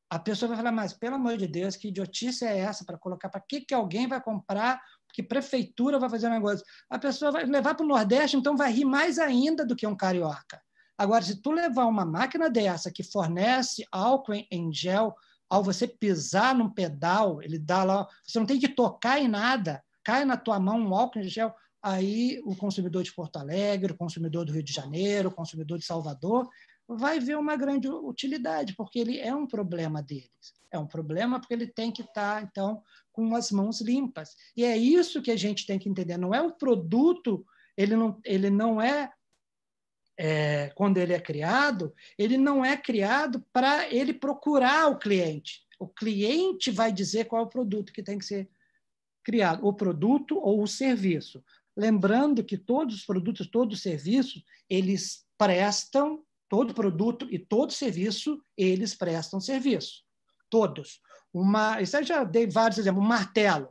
a pessoa vai falar, mas pelo amor de Deus, que idiotice é essa para colocar? Para que, que alguém vai comprar que prefeitura vai fazer um negócio. A pessoa vai levar para o Nordeste, então vai rir mais ainda do que um carioca. Agora, se tu levar uma máquina dessa que fornece álcool em gel, ao você pisar num pedal, ele dá lá, você não tem que tocar em nada, cai na tua mão um álcool em gel, aí o consumidor de Porto Alegre, o consumidor do Rio de Janeiro, o consumidor de Salvador, vai ver uma grande utilidade, porque ele é um problema deles. É um problema porque ele tem que estar, tá, então, com as mãos limpas. E é isso que a gente tem que entender. Não é o produto, ele não, ele não é, é quando ele é criado, ele não é criado para ele procurar o cliente. O cliente vai dizer qual é o produto que tem que ser criado, o produto ou o serviço. Lembrando que todos os produtos, todos os serviços, eles prestam Todo produto e todo serviço, eles prestam serviço. Todos. Uma, isso eu já dei vários exemplos. Um martelo.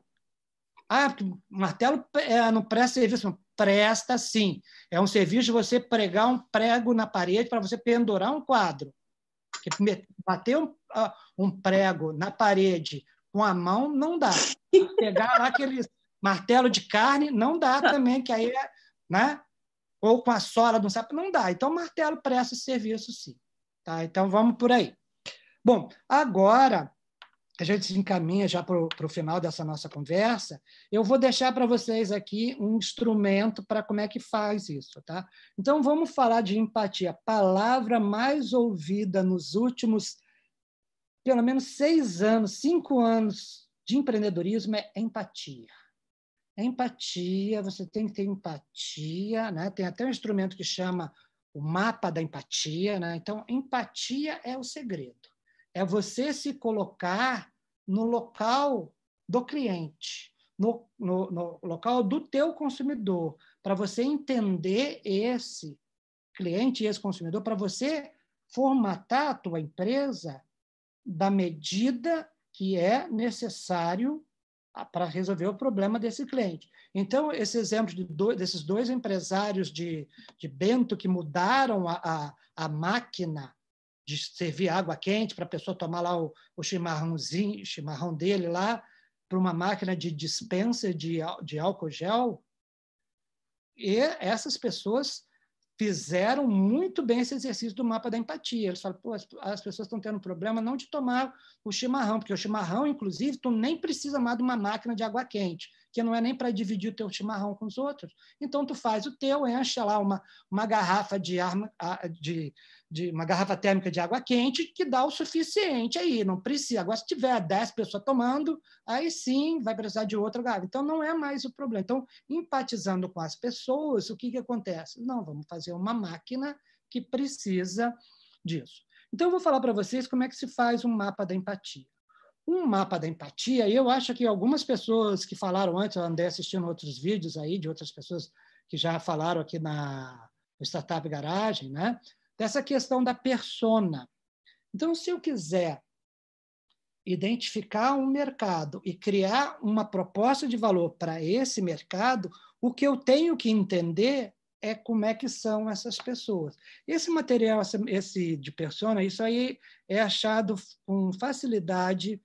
Ah, martelo é, não presta serviço. Não. Presta sim. É um serviço de você pregar um prego na parede para você pendurar um quadro. Porque bater um, ah, um prego na parede com a mão não dá. Pegar lá aquele martelo de carne não dá também, que aí é, né? ou com a sola de um sapo, não dá. Então, martelo presta serviço, sim. Tá? Então, vamos por aí. Bom, agora a gente se encaminha já para o final dessa nossa conversa. Eu vou deixar para vocês aqui um instrumento para como é que faz isso, tá? Então, vamos falar de empatia. Palavra mais ouvida nos últimos, pelo menos, seis anos, cinco anos de empreendedorismo é empatia empatia, você tem que ter empatia, né? Tem até um instrumento que chama o mapa da empatia, né? Então, empatia é o segredo. É você se colocar no local do cliente, no, no, no local do teu consumidor, para você entender esse cliente e esse consumidor, para você formatar a tua empresa da medida que é necessário para resolver o problema desse cliente. Então, esse exemplo de dois, desses dois empresários de, de Bento que mudaram a, a, a máquina de servir água quente para a pessoa tomar lá o, o chimarrãozinho, chimarrão dele lá, para uma máquina de dispensa de, de álcool gel, e essas pessoas fizeram muito bem esse exercício do mapa da empatia. Eles falam, pô, as, as pessoas estão tendo problema não de tomar o chimarrão, porque o chimarrão, inclusive, tu nem precisa mais de uma máquina de água quente que não é nem para dividir o teu chimarrão com os outros. Então, tu faz o teu, enche lá uma, uma garrafa de, arma, de, de uma garrafa térmica de água quente, que dá o suficiente aí, não precisa. Agora, se tiver 10 pessoas tomando, aí sim vai precisar de outra garrafa. Então, não é mais o problema. Então, empatizando com as pessoas, o que, que acontece? Não, vamos fazer uma máquina que precisa disso. Então, eu vou falar para vocês como é que se faz um mapa da empatia um mapa da empatia, e eu acho que algumas pessoas que falaram antes, eu andei assistindo outros vídeos aí de outras pessoas que já falaram aqui na Startup Garagem, né? dessa questão da persona. Então, se eu quiser identificar um mercado e criar uma proposta de valor para esse mercado, o que eu tenho que entender é como é que são essas pessoas. Esse material esse de persona, isso aí é achado com facilidade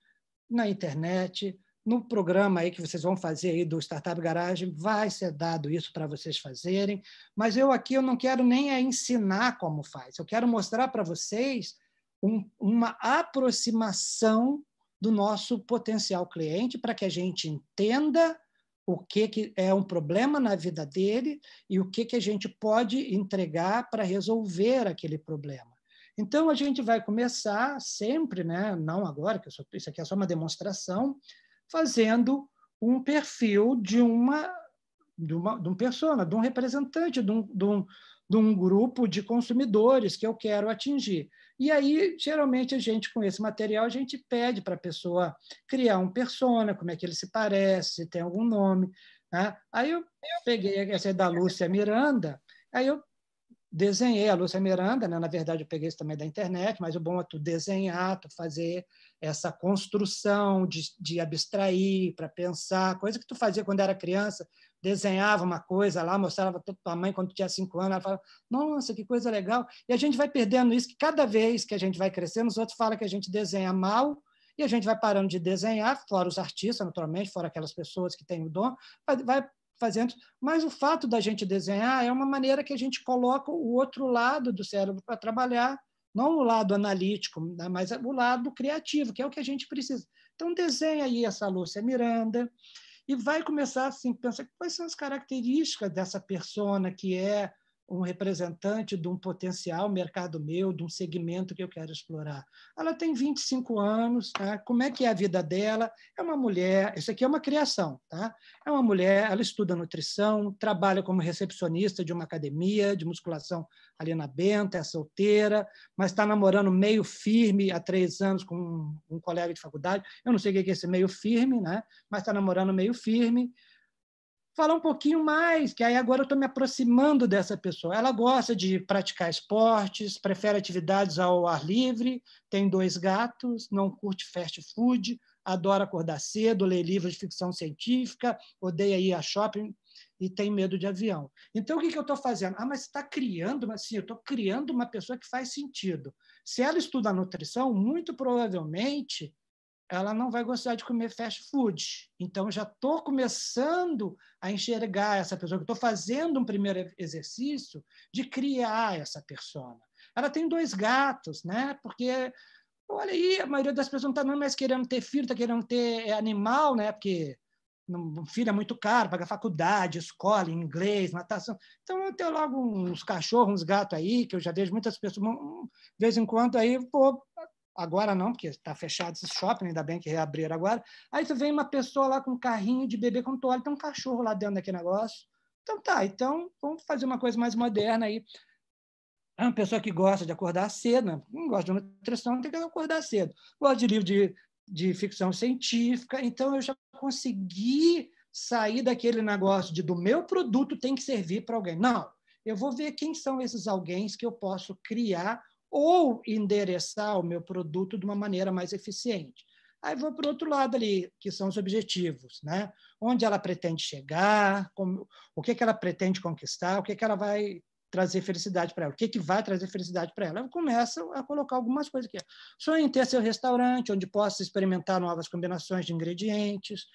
na internet, no programa aí que vocês vão fazer aí do Startup Garage, vai ser dado isso para vocês fazerem, mas eu aqui eu não quero nem é ensinar como faz, eu quero mostrar para vocês um, uma aproximação do nosso potencial cliente para que a gente entenda o que, que é um problema na vida dele e o que, que a gente pode entregar para resolver aquele problema. Então, a gente vai começar sempre, né, não agora, que isso aqui é só uma demonstração, fazendo um perfil de uma de, uma, de um persona, de um representante, de um, de, um, de um grupo de consumidores que eu quero atingir. E aí, geralmente, a gente, com esse material, a gente pede para a pessoa criar um persona, como é que ele se parece, se tem algum nome. Né? Aí eu, eu peguei essa é da Lúcia Miranda, aí eu desenhei a Lúcia Miranda, né? na verdade eu peguei isso também da internet, mas o bom é tu desenhar, tu fazer essa construção de, de abstrair para pensar, coisa que tu fazia quando era criança, desenhava uma coisa lá, mostrava para tua mãe quando tu tinha cinco anos, ela falava, nossa, que coisa legal, e a gente vai perdendo isso, que cada vez que a gente vai crescendo, os outros falam que a gente desenha mal, e a gente vai parando de desenhar, fora os artistas, naturalmente, fora aquelas pessoas que têm o dom, vai fazendo, mas o fato da gente desenhar é uma maneira que a gente coloca o outro lado do cérebro para trabalhar, não o lado analítico, né, mas o lado criativo, que é o que a gente precisa. Então, desenha aí essa Lúcia Miranda e vai começar assim, pensar quais são as características dessa persona que é um representante de um potencial mercado meu, de um segmento que eu quero explorar. Ela tem 25 anos, tá? Como é que é a vida dela? É uma mulher, isso aqui é uma criação, tá? É uma mulher, ela estuda nutrição, trabalha como recepcionista de uma academia de musculação ali na Benta, é solteira, mas está namorando meio firme há três anos com um, um colega de faculdade. Eu não sei o que é esse meio firme, né? Mas está namorando meio firme falar um pouquinho mais, que aí agora eu estou me aproximando dessa pessoa. Ela gosta de praticar esportes, prefere atividades ao ar livre, tem dois gatos, não curte fast food, adora acordar cedo, lê livros de ficção científica, odeia ir a shopping e tem medo de avião. Então, o que, que eu estou fazendo? Ah, mas está criando, mas sim, eu estou criando uma pessoa que faz sentido. Se ela estuda nutrição, muito provavelmente ela não vai gostar de comer fast food. Então, já estou começando a enxergar essa pessoa, estou fazendo um primeiro exercício de criar essa persona. Ela tem dois gatos, né? Porque, olha aí, a maioria das pessoas não está mais querendo ter filho, está querendo ter animal, né? Porque um filho é muito caro, paga faculdade, escola, inglês, natação. Então, eu tenho logo uns cachorros, uns gatos aí, que eu já vejo muitas pessoas, de vez em quando, aí vou Agora não, porque está fechado esse shopping, ainda bem que reabriram agora. Aí você vem uma pessoa lá com um carrinho de bebê com toalha, tem um cachorro lá dentro daquele negócio. Então tá, então vamos fazer uma coisa mais moderna aí. É uma pessoa que gosta de acordar cedo, né? não gosta de nutrição, tem que acordar cedo. Gosta de livro de, de ficção científica, então eu já consegui sair daquele negócio de do meu produto tem que servir para alguém. Não, eu vou ver quem são esses alguém que eu posso criar ou endereçar o meu produto de uma maneira mais eficiente. Aí vou para o outro lado ali, que são os objetivos, né? Onde ela pretende chegar, como, o que, que ela pretende conquistar, o que, que ela vai trazer felicidade para ela, o que, que vai trazer felicidade para ela. Ela começa a colocar algumas coisas aqui. Sonho em ter seu restaurante, onde possa experimentar novas combinações de ingredientes,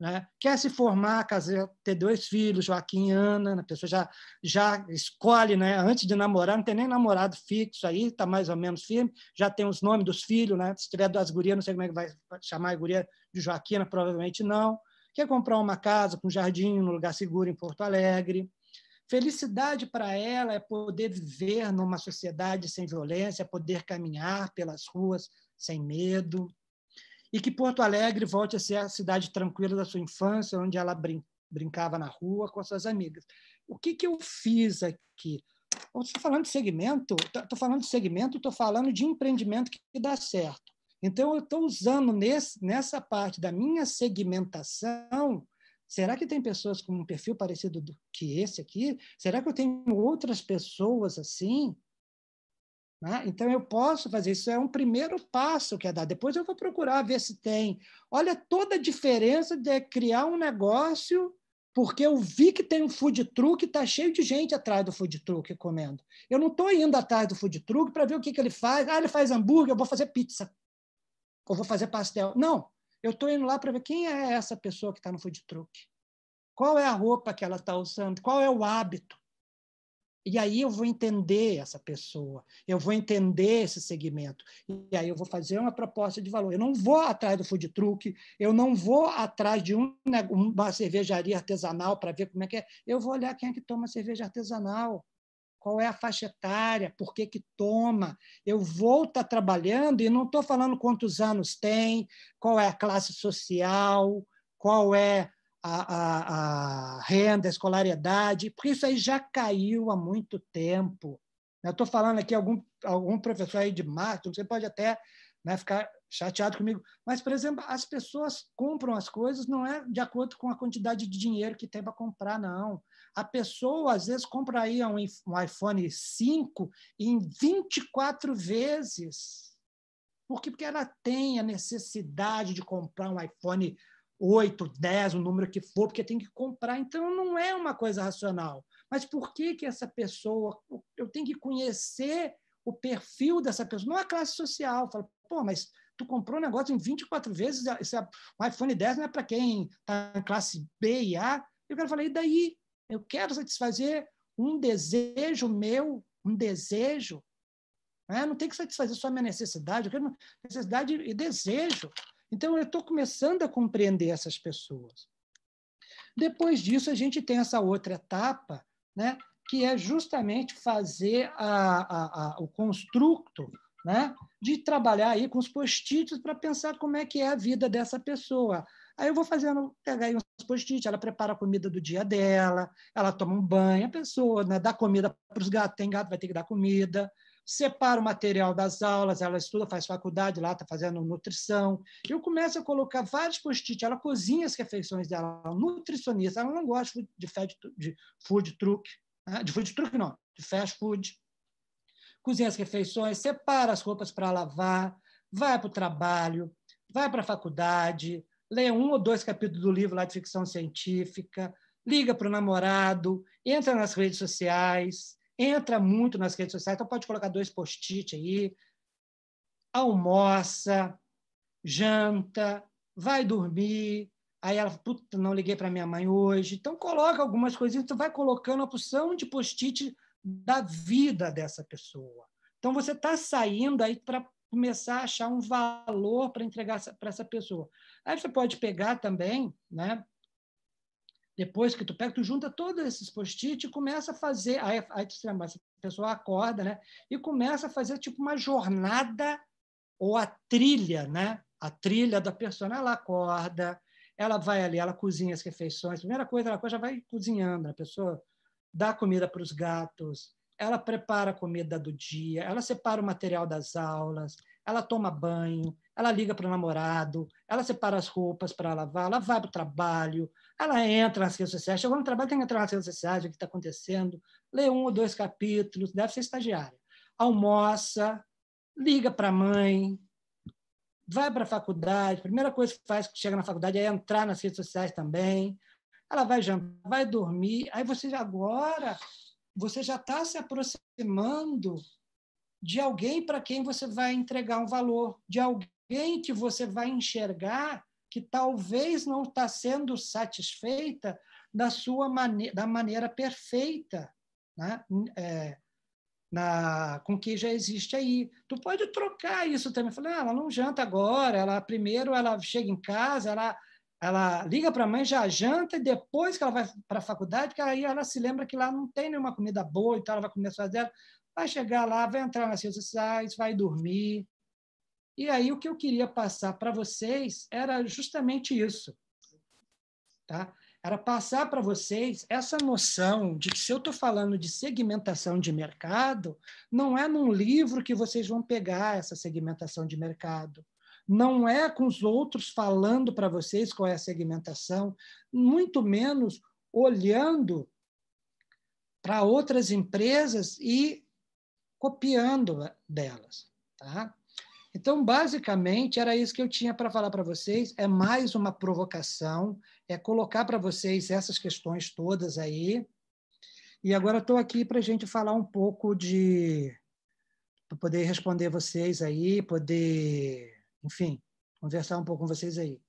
né? Quer se formar, casar, ter dois filhos, Joaquim e Ana, né? a pessoa já, já escolhe, né? antes de namorar, não tem nem namorado fixo aí, está mais ou menos firme, já tem os nomes dos filhos, né? se tiver duas gurias, não sei como é que vai chamar a guria de Joaquina, né? provavelmente não. Quer comprar uma casa com um jardim, no lugar seguro em Porto Alegre. Felicidade para ela é poder viver numa sociedade sem violência, poder caminhar pelas ruas sem medo, e que Porto Alegre volte a ser a cidade tranquila da sua infância, onde ela brin brincava na rua com suas amigas. O que, que eu fiz aqui? Estou falando de segmento, estou falando de segmento, estou falando de empreendimento que dá certo. Então, eu estou usando nesse, nessa parte da minha segmentação. Será que tem pessoas com um perfil parecido do que esse aqui? Será que eu tenho outras pessoas assim? Né? Então, eu posso fazer isso, é um primeiro passo que é dar Depois eu vou procurar ver se tem. Olha toda a diferença de criar um negócio, porque eu vi que tem um food truck, está cheio de gente atrás do food truck comendo. Eu não estou indo atrás do food truck para ver o que, que ele faz. Ah, ele faz hambúrguer, eu vou fazer pizza. Ou vou fazer pastel. Não, eu estou indo lá para ver quem é essa pessoa que está no food truck. Qual é a roupa que ela está usando? Qual é o hábito? E aí eu vou entender essa pessoa, eu vou entender esse segmento, e aí eu vou fazer uma proposta de valor. Eu não vou atrás do food truck, eu não vou atrás de um, né, uma cervejaria artesanal para ver como é que é. Eu vou olhar quem é que toma cerveja artesanal, qual é a faixa etária, por que, que toma. Eu vou estar tá trabalhando e não estou falando quantos anos tem, qual é a classe social, qual é a, a, a renda, a escolaridade, porque isso aí já caiu há muito tempo. Eu estou falando aqui, algum, algum professor aí de marketing, você pode até né, ficar chateado comigo, mas, por exemplo, as pessoas compram as coisas não é de acordo com a quantidade de dinheiro que tem para comprar, não. A pessoa, às vezes, compraria um, um iPhone 5 em 24 vezes. Por quê? Porque ela tem a necessidade de comprar um iPhone 8, 10, o número que for, porque tem que comprar. Então, não é uma coisa racional. Mas por que, que essa pessoa. Eu tenho que conhecer o perfil dessa pessoa, não a é classe social. Fala, pô, mas tu comprou um negócio em 24 vezes, ah, esse, o é, iPhone 10 não é para quem está em classe B e A. Eu quero falar, e daí? Eu quero satisfazer um desejo meu, um desejo. Né? Não tem que satisfazer só a minha necessidade, eu quero necessidade e desejo. Então, eu estou começando a compreender essas pessoas. Depois disso, a gente tem essa outra etapa, né, que é justamente fazer a, a, a, o construto né, de trabalhar aí com os post-its para pensar como é que é a vida dessa pessoa. Aí eu vou fazendo, pegar aí uns post its ela prepara a comida do dia dela, ela toma um banho, a pessoa né, dá comida para os gatos, tem gato, vai ter que dar comida, separa o material das aulas, ela estuda, faz faculdade, lá está fazendo nutrição. Eu começo a colocar vários post-it, ela cozinha as refeições dela, ela é nutricionista, ela não gosta de, fed, de food truck, né? de food truck não, de fast food. Cozinha as refeições, separa as roupas para lavar, vai para o trabalho, vai para a faculdade, lê um ou dois capítulos do livro lá de ficção científica, liga para o namorado, entra nas redes sociais, entra muito nas redes sociais, então pode colocar dois post-it aí, almoça, janta, vai dormir, aí ela, puta, não liguei para minha mãe hoje. Então coloca algumas coisinhas, tu vai colocando a opção de post-it da vida dessa pessoa. Então você está saindo aí para começar a achar um valor para entregar para essa pessoa. Aí você pode pegar também, né? Depois que tu pega, tu junta todos esses post-it e começa a fazer. Aí, aí tu se lembra, a pessoa acorda, né? E começa a fazer tipo uma jornada ou a trilha, né? A trilha da pessoa. Ela acorda, ela vai ali, ela cozinha as refeições. Primeira coisa, ela já vai cozinhando. A pessoa dá comida para os gatos, ela prepara a comida do dia, ela separa o material das aulas, ela toma banho, ela liga para o namorado, ela separa as roupas para lavar, ela vai para o trabalho, ela entra nas redes sociais. Chegou no trabalho, tem que entrar nas redes sociais, o que está acontecendo, lê um ou dois capítulos, deve ser estagiária. Almoça, liga para a mãe, vai para a faculdade, a primeira coisa que faz que chega na faculdade é entrar nas redes sociais também. Ela vai jantar, vai dormir, aí você agora você já está se aproximando de alguém para quem você vai entregar um valor, de alguém alguém que você vai enxergar que talvez não está sendo satisfeita da sua mane da maneira perfeita, né? É, na, com que já existe aí. Tu pode trocar isso também. Falar, ah, ela não janta agora, ela primeiro ela chega em casa, ela, ela liga para a mãe, já janta, e depois que ela vai para a faculdade, que aí ela se lembra que lá não tem nenhuma comida boa, e então ela vai comer só dela. Vai chegar lá, vai entrar nas redes sociais, vai dormir, e aí o que eu queria passar para vocês era justamente isso. Tá? Era passar para vocês essa noção de que se eu estou falando de segmentação de mercado, não é num livro que vocês vão pegar essa segmentação de mercado. Não é com os outros falando para vocês qual é a segmentação, muito menos olhando para outras empresas e copiando delas. Tá? Então, basicamente, era isso que eu tinha para falar para vocês. É mais uma provocação, é colocar para vocês essas questões todas aí. E agora estou aqui para a gente falar um pouco de. para poder responder vocês aí, poder, enfim, conversar um pouco com vocês aí.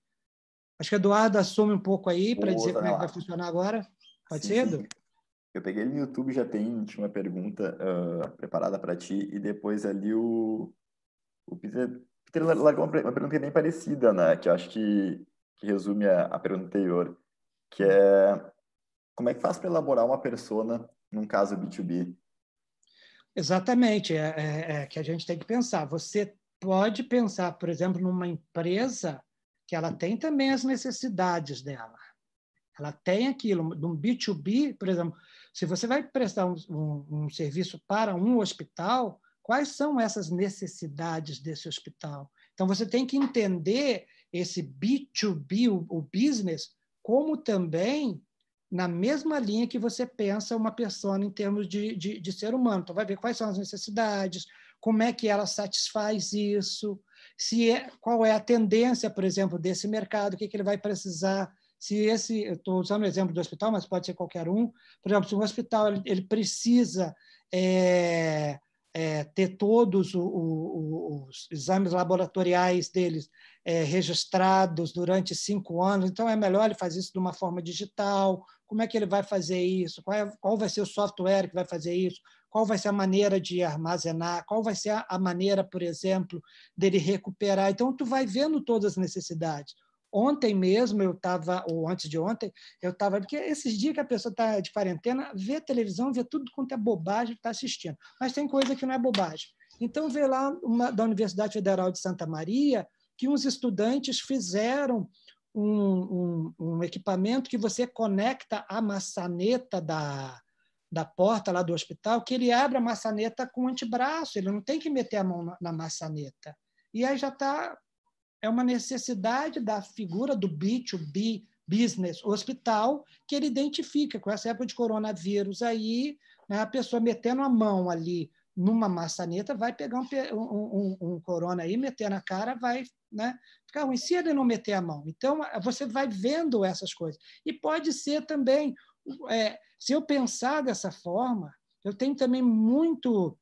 Acho que o Eduardo assume um pouco aí para dizer como é que vai funcionar agora. Pode ser, Edu? Eu peguei ele no YouTube, já tem, uma pergunta uh, preparada para ti, e depois ali o, o Peter, Peter largou uma pergunta bem parecida, né? Que eu acho que, que resume a, a pergunta anterior, que é como é que faz para elaborar uma persona num caso B2B? Exatamente, é, é, é, que a gente tem que pensar. Você pode pensar, por exemplo, numa empresa que ela tem também as necessidades dela. Ela tem aquilo. Num B2B, por exemplo, se você vai prestar um, um, um serviço para um hospital, Quais são essas necessidades desse hospital? Então, você tem que entender esse B2B, o business, como também na mesma linha que você pensa uma pessoa em termos de, de, de, ser humano. Então, vai ver quais são as necessidades, como é que ela satisfaz isso, se é, qual é a tendência, por exemplo, desse mercado, o que, que ele vai precisar. Se esse, eu estou usando o exemplo do hospital, mas pode ser qualquer um. Por exemplo, se um hospital ele, ele precisa é, é, ter todos o, o, os exames laboratoriais deles é, registrados durante cinco anos, então é melhor ele fazer isso de uma forma digital, como é que ele vai fazer isso, qual, é, qual vai ser o software que vai fazer isso, qual vai ser a maneira de armazenar, qual vai ser a, a maneira, por exemplo, dele recuperar. Então, tu vai vendo todas as necessidades. Ontem mesmo eu estava, ou antes de ontem, eu estava, porque esses dias que a pessoa está de quarentena, vê televisão, vê tudo quanto é bobagem que está assistindo. Mas tem coisa que não é bobagem. Então, vê lá uma, da Universidade Federal de Santa Maria que uns estudantes fizeram um, um, um equipamento que você conecta a maçaneta da, da porta lá do hospital, que ele abre a maçaneta com o antebraço, ele não tem que meter a mão na, na maçaneta. E aí já está é uma necessidade da figura do B2B business hospital que ele identifica com essa época de coronavírus aí, né, a pessoa metendo a mão ali numa maçaneta vai pegar um, um, um, corona aí, meter na cara, vai né, ficar ruim. Se ele não meter a mão, então você vai vendo essas coisas. E pode ser também, é, se eu pensar dessa forma, eu tenho também muito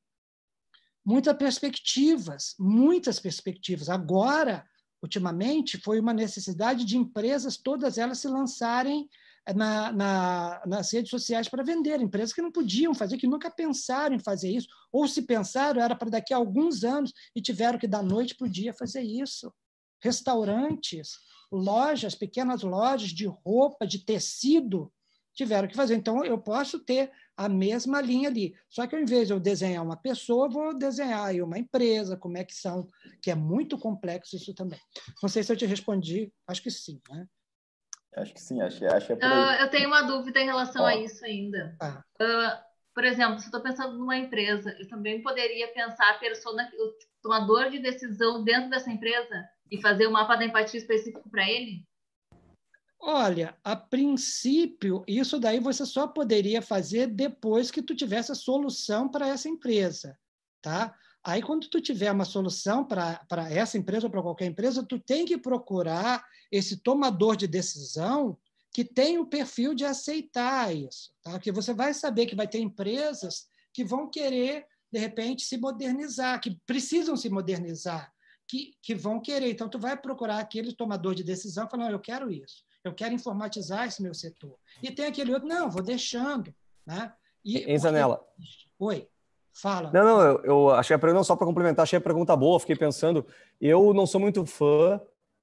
muitas perspectivas, muitas perspectivas. Agora, ultimamente foi uma necessidade de empresas, todas elas se lançarem eh, na, na, nas redes sociais para vender, empresas que não podiam fazer, que nunca pensaram em fazer isso, ou se pensaram, era para daqui a alguns anos e tiveram que da noite para o dia fazer isso. Restaurantes, lojas, pequenas lojas de roupa, de tecido, tiveram que fazer. Então, eu posso ter a mesma linha ali. Só que ao invés de eu desenhar uma pessoa, vou desenhar aí uma empresa, como é que são, que é muito complexo isso também. Não sei se eu te respondi, acho que sim, né? Acho que sim, acho, acho que é uh, eu tenho uma dúvida em relação a isso ainda. Tá. Ah. Uh, por exemplo, se eu estou pensando numa empresa, eu também poderia pensar a persona, o tomador de decisão dentro dessa empresa e fazer um mapa da empatia específico para ele? Olha, a princípio, isso daí você só poderia fazer depois que tu tivesse a solução para essa empresa, tá? Aí, quando tu tiver uma solução para essa empresa ou para qualquer empresa, tu tem que procurar esse tomador de decisão que tem o perfil de aceitar isso, tá? Que você vai saber que vai ter empresas que vão querer, de repente, se modernizar, que precisam se modernizar, que, que vão querer. Então, tu vai procurar aquele tomador de decisão falando, eu quero isso eu quero informatizar esse meu setor. E tem aquele outro, não, vou deixando. Né? E, em Zanella. Oi, fala. Não, não, eu, eu achei a pergunta, não, só para complementar, achei a pergunta boa, fiquei pensando. Eu não sou muito fã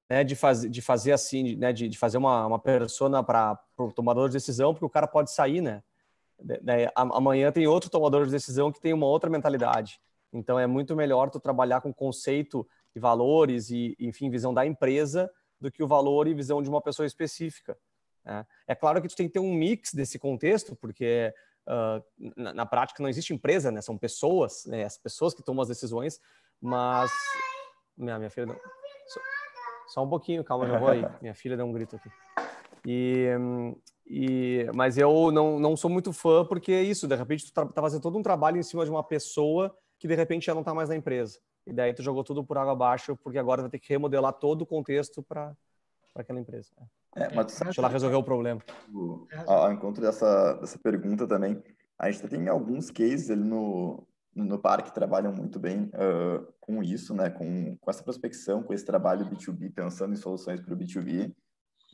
né, de, faz, de fazer assim, né, de, de fazer uma, uma persona para o tomador de decisão, porque o cara pode sair, né? né amanhã tem outro tomador de decisão que tem uma outra mentalidade. Então é muito melhor tu trabalhar com conceito e valores e, enfim, visão da empresa do que o valor e visão de uma pessoa específica. Né? É claro que tu tem que ter um mix desse contexto, porque uh, na, na, prática não existe empresa, né? São pessoas, né? as pessoas que tomam as decisões, mas... Minha, minha filha... Só, só, um pouquinho, calma, já vou aí. Minha filha deu um grito aqui. E, e, mas eu não, não sou muito fã porque é isso, de repente tu tá, tá fazendo todo um trabalho em cima de uma pessoa que de repente já não está mais na empresa e daí tu jogou tudo por água abaixo, porque agora vai ter que remodelar todo o contexto para aquela empresa. É, mas tu Deixa lá resolver o problema. Ao encontro dessa, dessa pergunta também, a gente tem alguns cases ali no, no parque trabalham muito bem uh, com isso, né? Com, com essa prospecção, com esse trabalho B2B, pensando em soluções para o B2B.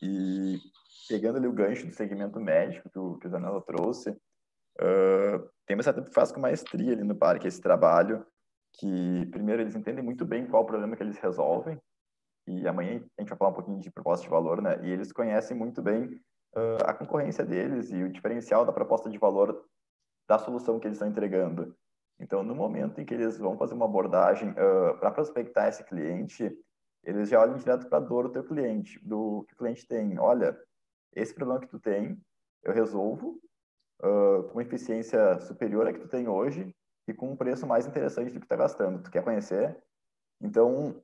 E pegando ali o gancho do segmento médico que o, que o Zanella trouxe, uh, tem uma certa faz com maestria ali no parque é esse trabalho que primeiro eles entendem muito bem qual o problema que eles resolvem e amanhã a gente vai falar um pouquinho de proposta de valor, né? E eles conhecem muito bem uh, a concorrência deles e o diferencial da proposta de valor da solução que eles estão entregando. Então, no momento em que eles vão fazer uma abordagem uh, ah, para prospectar esse cliente, eles já olham direto para a dor do teu cliente, do que o cliente tem. Olha, esse problema que tu tem, eu resolvo uh, com eficiência superior à que tu tem hoje, e com um preço mais interessante do que está gastando. Tu quer conhecer? Então,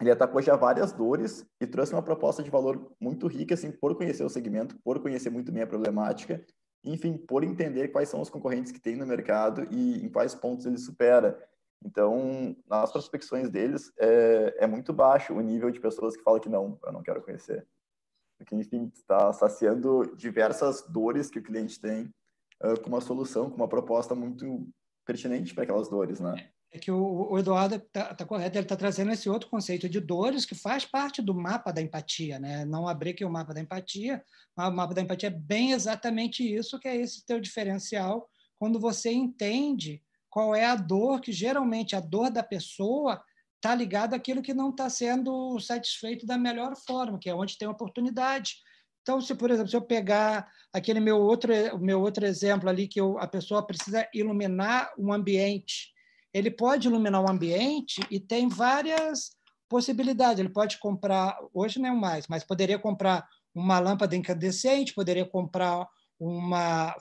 ele atacou já várias dores e trouxe uma proposta de valor muito rica, assim, por conhecer o segmento, por conhecer muito bem a problemática, enfim, por entender quais são os concorrentes que tem no mercado e em quais pontos ele supera. Então, nas prospecções deles, é, é muito baixo o nível de pessoas que falam que não, eu não quero conhecer. Porque, enfim, está saciando diversas dores que o cliente tem uh, com uma solução, com uma proposta muito pertinente para aquelas dores, né? É que o, o Eduardo está tá correto, ele está trazendo esse outro conceito de dores que faz parte do mapa da empatia, né? Não abrir que o mapa da empatia, o mapa da empatia é bem exatamente isso que é esse teu diferencial quando você entende qual é a dor que geralmente a dor da pessoa está ligada àquilo que não está sendo satisfeito da melhor forma, que é onde tem oportunidade. Então, se, por exemplo, se eu pegar aquele meu outro, meu outro exemplo ali, que eu, a pessoa precisa iluminar um ambiente, ele pode iluminar um ambiente e tem várias possibilidades. Ele pode comprar, hoje não é mais, mas poderia comprar uma lâmpada incandescente, poderia comprar uma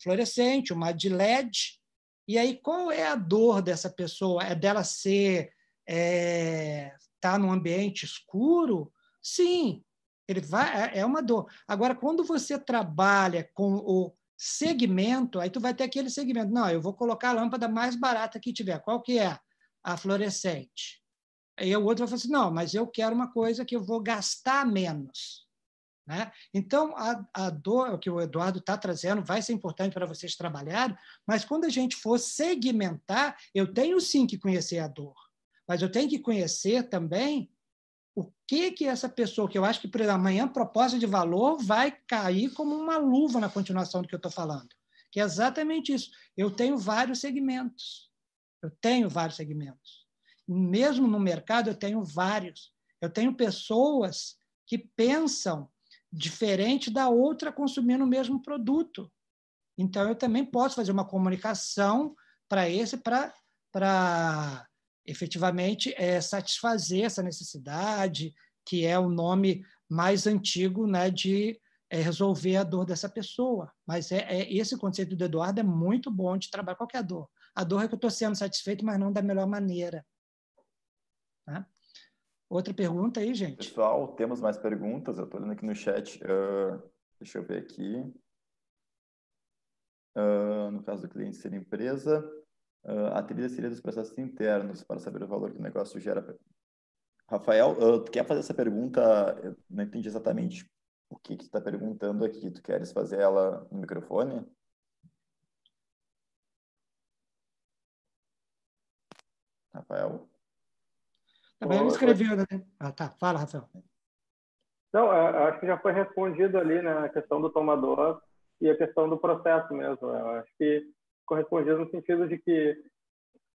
fluorescente, uma de LED. E aí, qual é a dor dessa pessoa? É dela ser. É, tá num ambiente escuro? Sim, ele vai, é, é uma dor. Agora, quando você trabalha com o segmento, aí tu vai ter aquele segmento. Não, eu vou colocar a lâmpada mais barata que tiver. Qual que é? A fluorescente. Aí o outro vai falar assim, não, mas eu quero uma coisa que eu vou gastar menos. Né? Então, a, a dor que o Eduardo está trazendo vai ser importante para vocês trabalharem, mas quando a gente for segmentar, eu tenho sim que conhecer a dor, mas eu tenho que conhecer também o que que essa pessoa, que eu acho que por exemplo, proposta de valor vai cair como uma luva na continuação do que eu estou falando. Que é exatamente isso. Eu tenho vários segmentos. Eu tenho vários segmentos. Mesmo no mercado, eu tenho vários. Eu tenho pessoas que pensam diferente da outra consumindo o mesmo produto. Então, eu também posso fazer uma comunicação para esse, para efetivamente é, satisfazer essa necessidade, que é o nome mais antigo né, de é, resolver a dor dessa pessoa. Mas é, é, esse conceito do Eduardo é muito bom de trabalhar. qualquer é dor? A dor é que eu estou sendo satisfeito, mas não da melhor maneira. Tá? Outra pergunta aí, gente? Pessoal, temos mais perguntas. Eu estou olhando aqui no chat. Uh, deixa eu ver aqui. Uh, no caso do cliente ser empresa. Ah, a trilha seria dos processos internos para saber o valor que o negócio gera. Rafael, ah, tu quer fazer essa pergunta? Eu não entendi exatamente o que, que está perguntando aqui. Tu queres fazer ela no microfone? Rafael? Também tá bem, escreveu, né? Ah, tá. Fala, Rafael. Não, é, é, acho que já foi respondido ali, né? A questão do tomador e a questão do processo mesmo. Eu acho que correspondido no sentido de que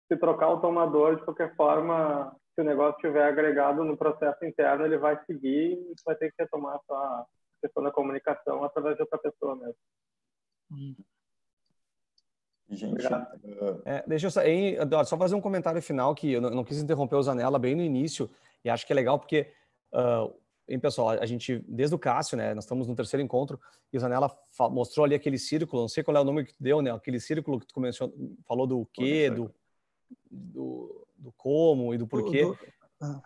se trocar o tomador de qualquer forma, se o negócio estiver agregado no processo interno, ele vai seguir e vai ter que retomar a questão da comunicação através de outra pessoa mesmo. Hum. Gente, eh, é, deixa eu só fazer um comentário final que eu não, não quis interromper o Zanella bem no início e acho que é legal porque uh, Hein, pessoal, a gente, desde o Cássio, né, nós estamos no terceiro encontro, e o Zanella mostrou ali aquele círculo, não sei qual é o nome que tu deu, né, aquele círculo que tu começou, falou do quê, do, do, do, como e do porquê, do, ah.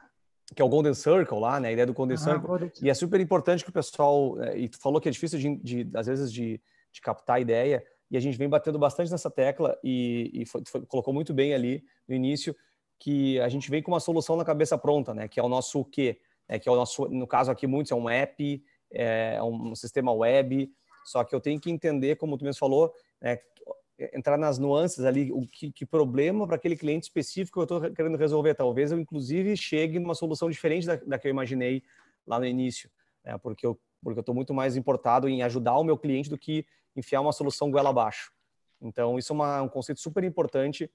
que é o Golden Circle lá, né, a ideia do Golden ah, Circle, e é super importante que o pessoal, é, e tu falou que é difícil, de, de às vezes, de, de captar a ideia, e a gente vem batendo bastante nessa tecla, e, e foi, foi, colocou muito bem ali no início, que a gente vem com uma solução na cabeça pronta, né, que é o nosso o quê, é, que é o nosso, no caso aqui, muitos é um app, é, é um sistema web, só que eu tenho que entender, como tu mesmo falou, né, entrar nas nuances ali, o que, que problema para aquele cliente específico eu estou querendo resolver. Talvez eu, inclusive, chegue numa solução diferente da, da que eu imaginei lá no início, né, porque eu porque eu estou muito mais importado em ajudar o meu cliente do que enfiar uma solução goela abaixo. Então, isso é uma, um conceito super importante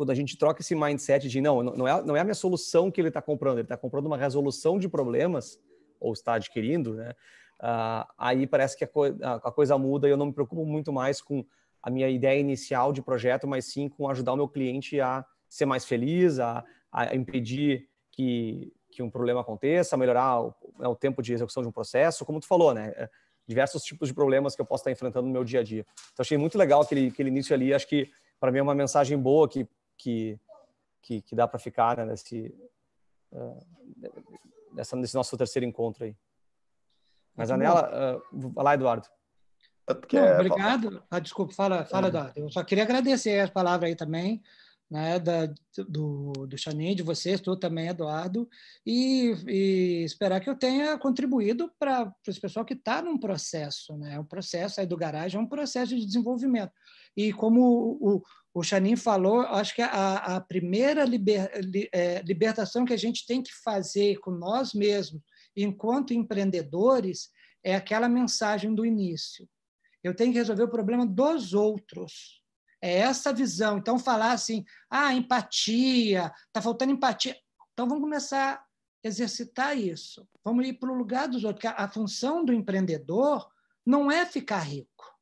quando a gente troca esse mindset de não, não é, não é a minha solução que ele está comprando, ele está comprando uma resolução de problemas, ou está adquirindo, né? Uh, aí parece que a, co a, coisa muda e eu não me preocupo muito mais com a minha ideia inicial de projeto, mas sim com ajudar o meu cliente a ser mais feliz, a, a impedir que, que um problema aconteça, melhorar o, né, o, tempo de execução de um processo, como tu falou, né? É, diversos tipos de problemas que eu posso estar enfrentando no meu dia a dia. Então, achei muito legal aquele, aquele início ali. Acho que, para mim, é uma mensagem boa que que, que, que dá para ficar né, nesse, uh, nessa, nesse nosso terceiro encontro aí. Mas a Nela, uh, lá, Eduardo. Não, obrigado. Ah, desculpa, fala, fala, Eduardo. Eu só queria agradecer as palavras aí também né, da, do, do de vocês, tu também, Eduardo, e, e esperar que eu tenha contribuído para esse pessoal que está num processo, né? Um processo aí do garagem é um processo de desenvolvimento. E como o, o falou, acho que a, a primeira liber, li, é, libertação que a gente tem que fazer com nós mesmos, enquanto empreendedores, é aquela mensagem do início. Eu tenho que resolver o problema dos outros é essa visão. Então, falar assim, ah, empatia, está faltando empatia. Então, vamos começar a exercitar isso. Vamos ir para o lugar dos outros, porque a função do empreendedor não é ficar rico.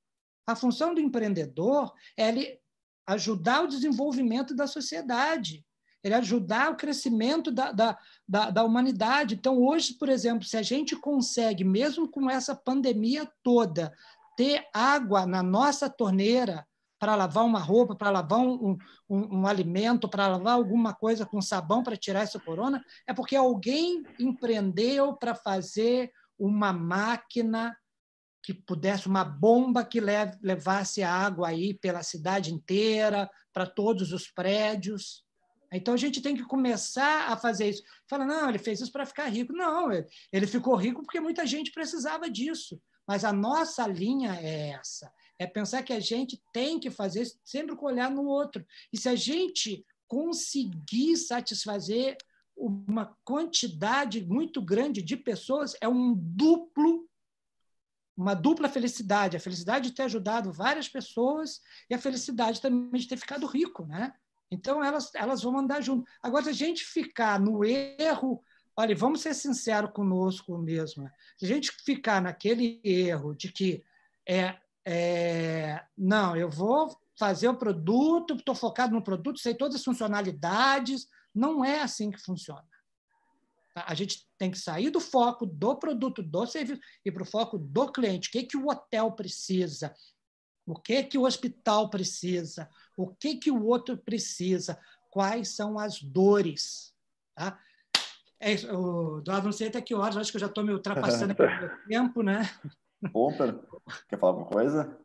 A função do empreendedor é ele ajudar o desenvolvimento da sociedade, ele ajudar o crescimento da, da, da, da, humanidade. Então, hoje, por exemplo, se a gente consegue, mesmo com essa pandemia toda, ter água na nossa torneira, para lavar uma roupa, para lavar um, um, um alimento, para lavar alguma coisa com sabão para tirar essa corona, é porque alguém empreendeu para fazer uma máquina que pudesse, uma bomba que leve, levasse a água aí pela cidade inteira, para todos os prédios. Então a gente tem que começar a fazer isso. Fala, não, ele fez isso para ficar rico. Não, ele ficou rico porque muita gente precisava disso. Mas a nossa linha é essa. É pensar que a gente tem que fazer sempre com olhar no outro. E se a gente conseguir satisfazer uma quantidade muito grande de pessoas, é um duplo uma dupla felicidade, a felicidade de ter ajudado várias pessoas e a felicidade também de ter ficado rico, né? Então elas elas vão andar junto. Agora se a gente ficar no erro, olha, vamos ser sincero conosco mesmo. Né? Se a gente ficar naquele erro de que é é, não, eu vou fazer o produto, estou focado no produto, sei todas as funcionalidades. Não é assim que funciona. Tá? A gente tem que sair do foco do produto, do serviço, e para o foco do cliente. O que, que o hotel precisa? O que, que o hospital precisa? O que, que o outro precisa? Quais são as dores? Tá? É isso, o Eduardo, não sei até que horas, acho que eu já estou me ultrapassando aqui no tempo, né? Bom, Quer falar alguma coisa?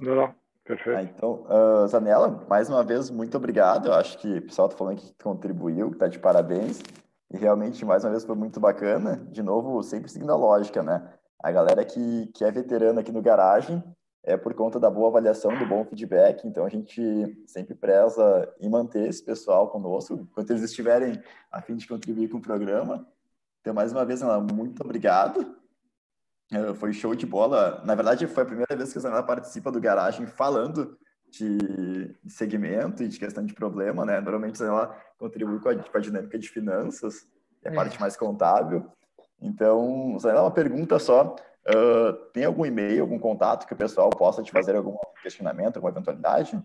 Não, não. Perfeito. Ah, então, uh, Zanella, mais uma vez, muito obrigado. Eu acho que o pessoal está falando que contribuiu, que está de parabéns. E realmente, mais uma vez, foi muito bacana. De novo, sempre seguindo a lógica, né? A galera que, que é veterana aqui no garagem é por conta da boa avaliação, do bom feedback. Então, a gente sempre preza em manter esse pessoal conosco, enquanto eles estiverem a fim de contribuir com o programa. Então, mais uma vez, Zanella, muito obrigado. É, foi show de bola. Na verdade, foi a primeira vez que a Zanella participa do Garagem falando de segmento e de questão de problema, né? Normalmente Zanella contribui com a, com a dinâmica de finanças, que é a é. parte mais contábil. Então, Zanella, uma pergunta só. Uh, tem algum e-mail, algum contato que o pessoal possa te fazer algum questionamento, alguma eventualidade?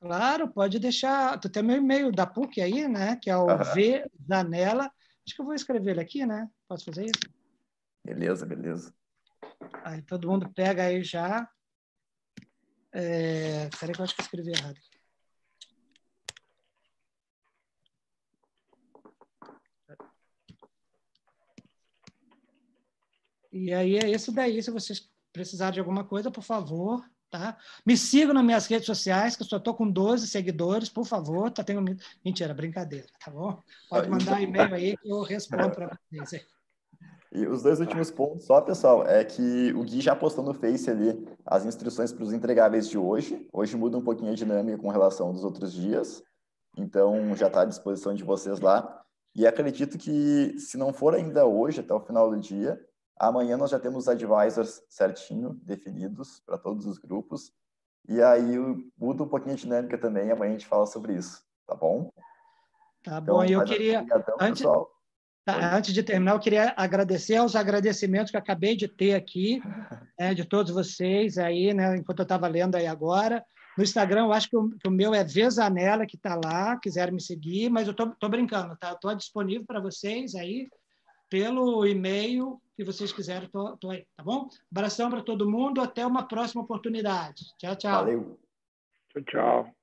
Claro, pode deixar. Tu tem meu e-mail da PUC aí, né? Que é o uhum. Vzanella. Acho que eu vou escrever ele aqui, né? Posso fazer isso? Beleza, beleza. Aí todo mundo pega aí já. É... Peraí que eu acho que eu escrevi errado. E aí é isso daí. Se vocês precisarem de alguma coisa, por favor, tá? Me sigam nas minhas redes sociais, que eu só estou com 12 seguidores, por favor. Tá tendo... Mentira, brincadeira, tá bom? Pode mandar um e-mail aí que eu respondo para vocês. E os dois últimos pontos, só pessoal, é que o Gui já postou no Face ali as instruções para os entregáveis de hoje. Hoje muda um pouquinho a dinâmica com relação dos outros dias, então já está à disposição de vocês lá. E acredito que, se não for ainda hoje, até o final do dia, amanhã nós já temos os advisors certinho, definidos para todos os grupos. E aí muda um pouquinho a dinâmica também, amanhã a gente fala sobre isso, tá bom? Tá bom, então, eu queria. Antes... Pessoal. Tá, antes de terminar, eu queria agradecer aos agradecimentos que acabei de ter aqui, né, de todos vocês aí, né, enquanto eu estava lendo aí agora. No Instagram, eu acho que o, que o meu é Vezanela, que está lá, quiserem me seguir, mas eu estou brincando, tá? Estou disponível para vocês aí, pelo e-mail que vocês quiserem, estou aí, tá bom? Abração para todo mundo, até uma próxima oportunidade. Tchau, tchau. Valeu. Tchau, tchau.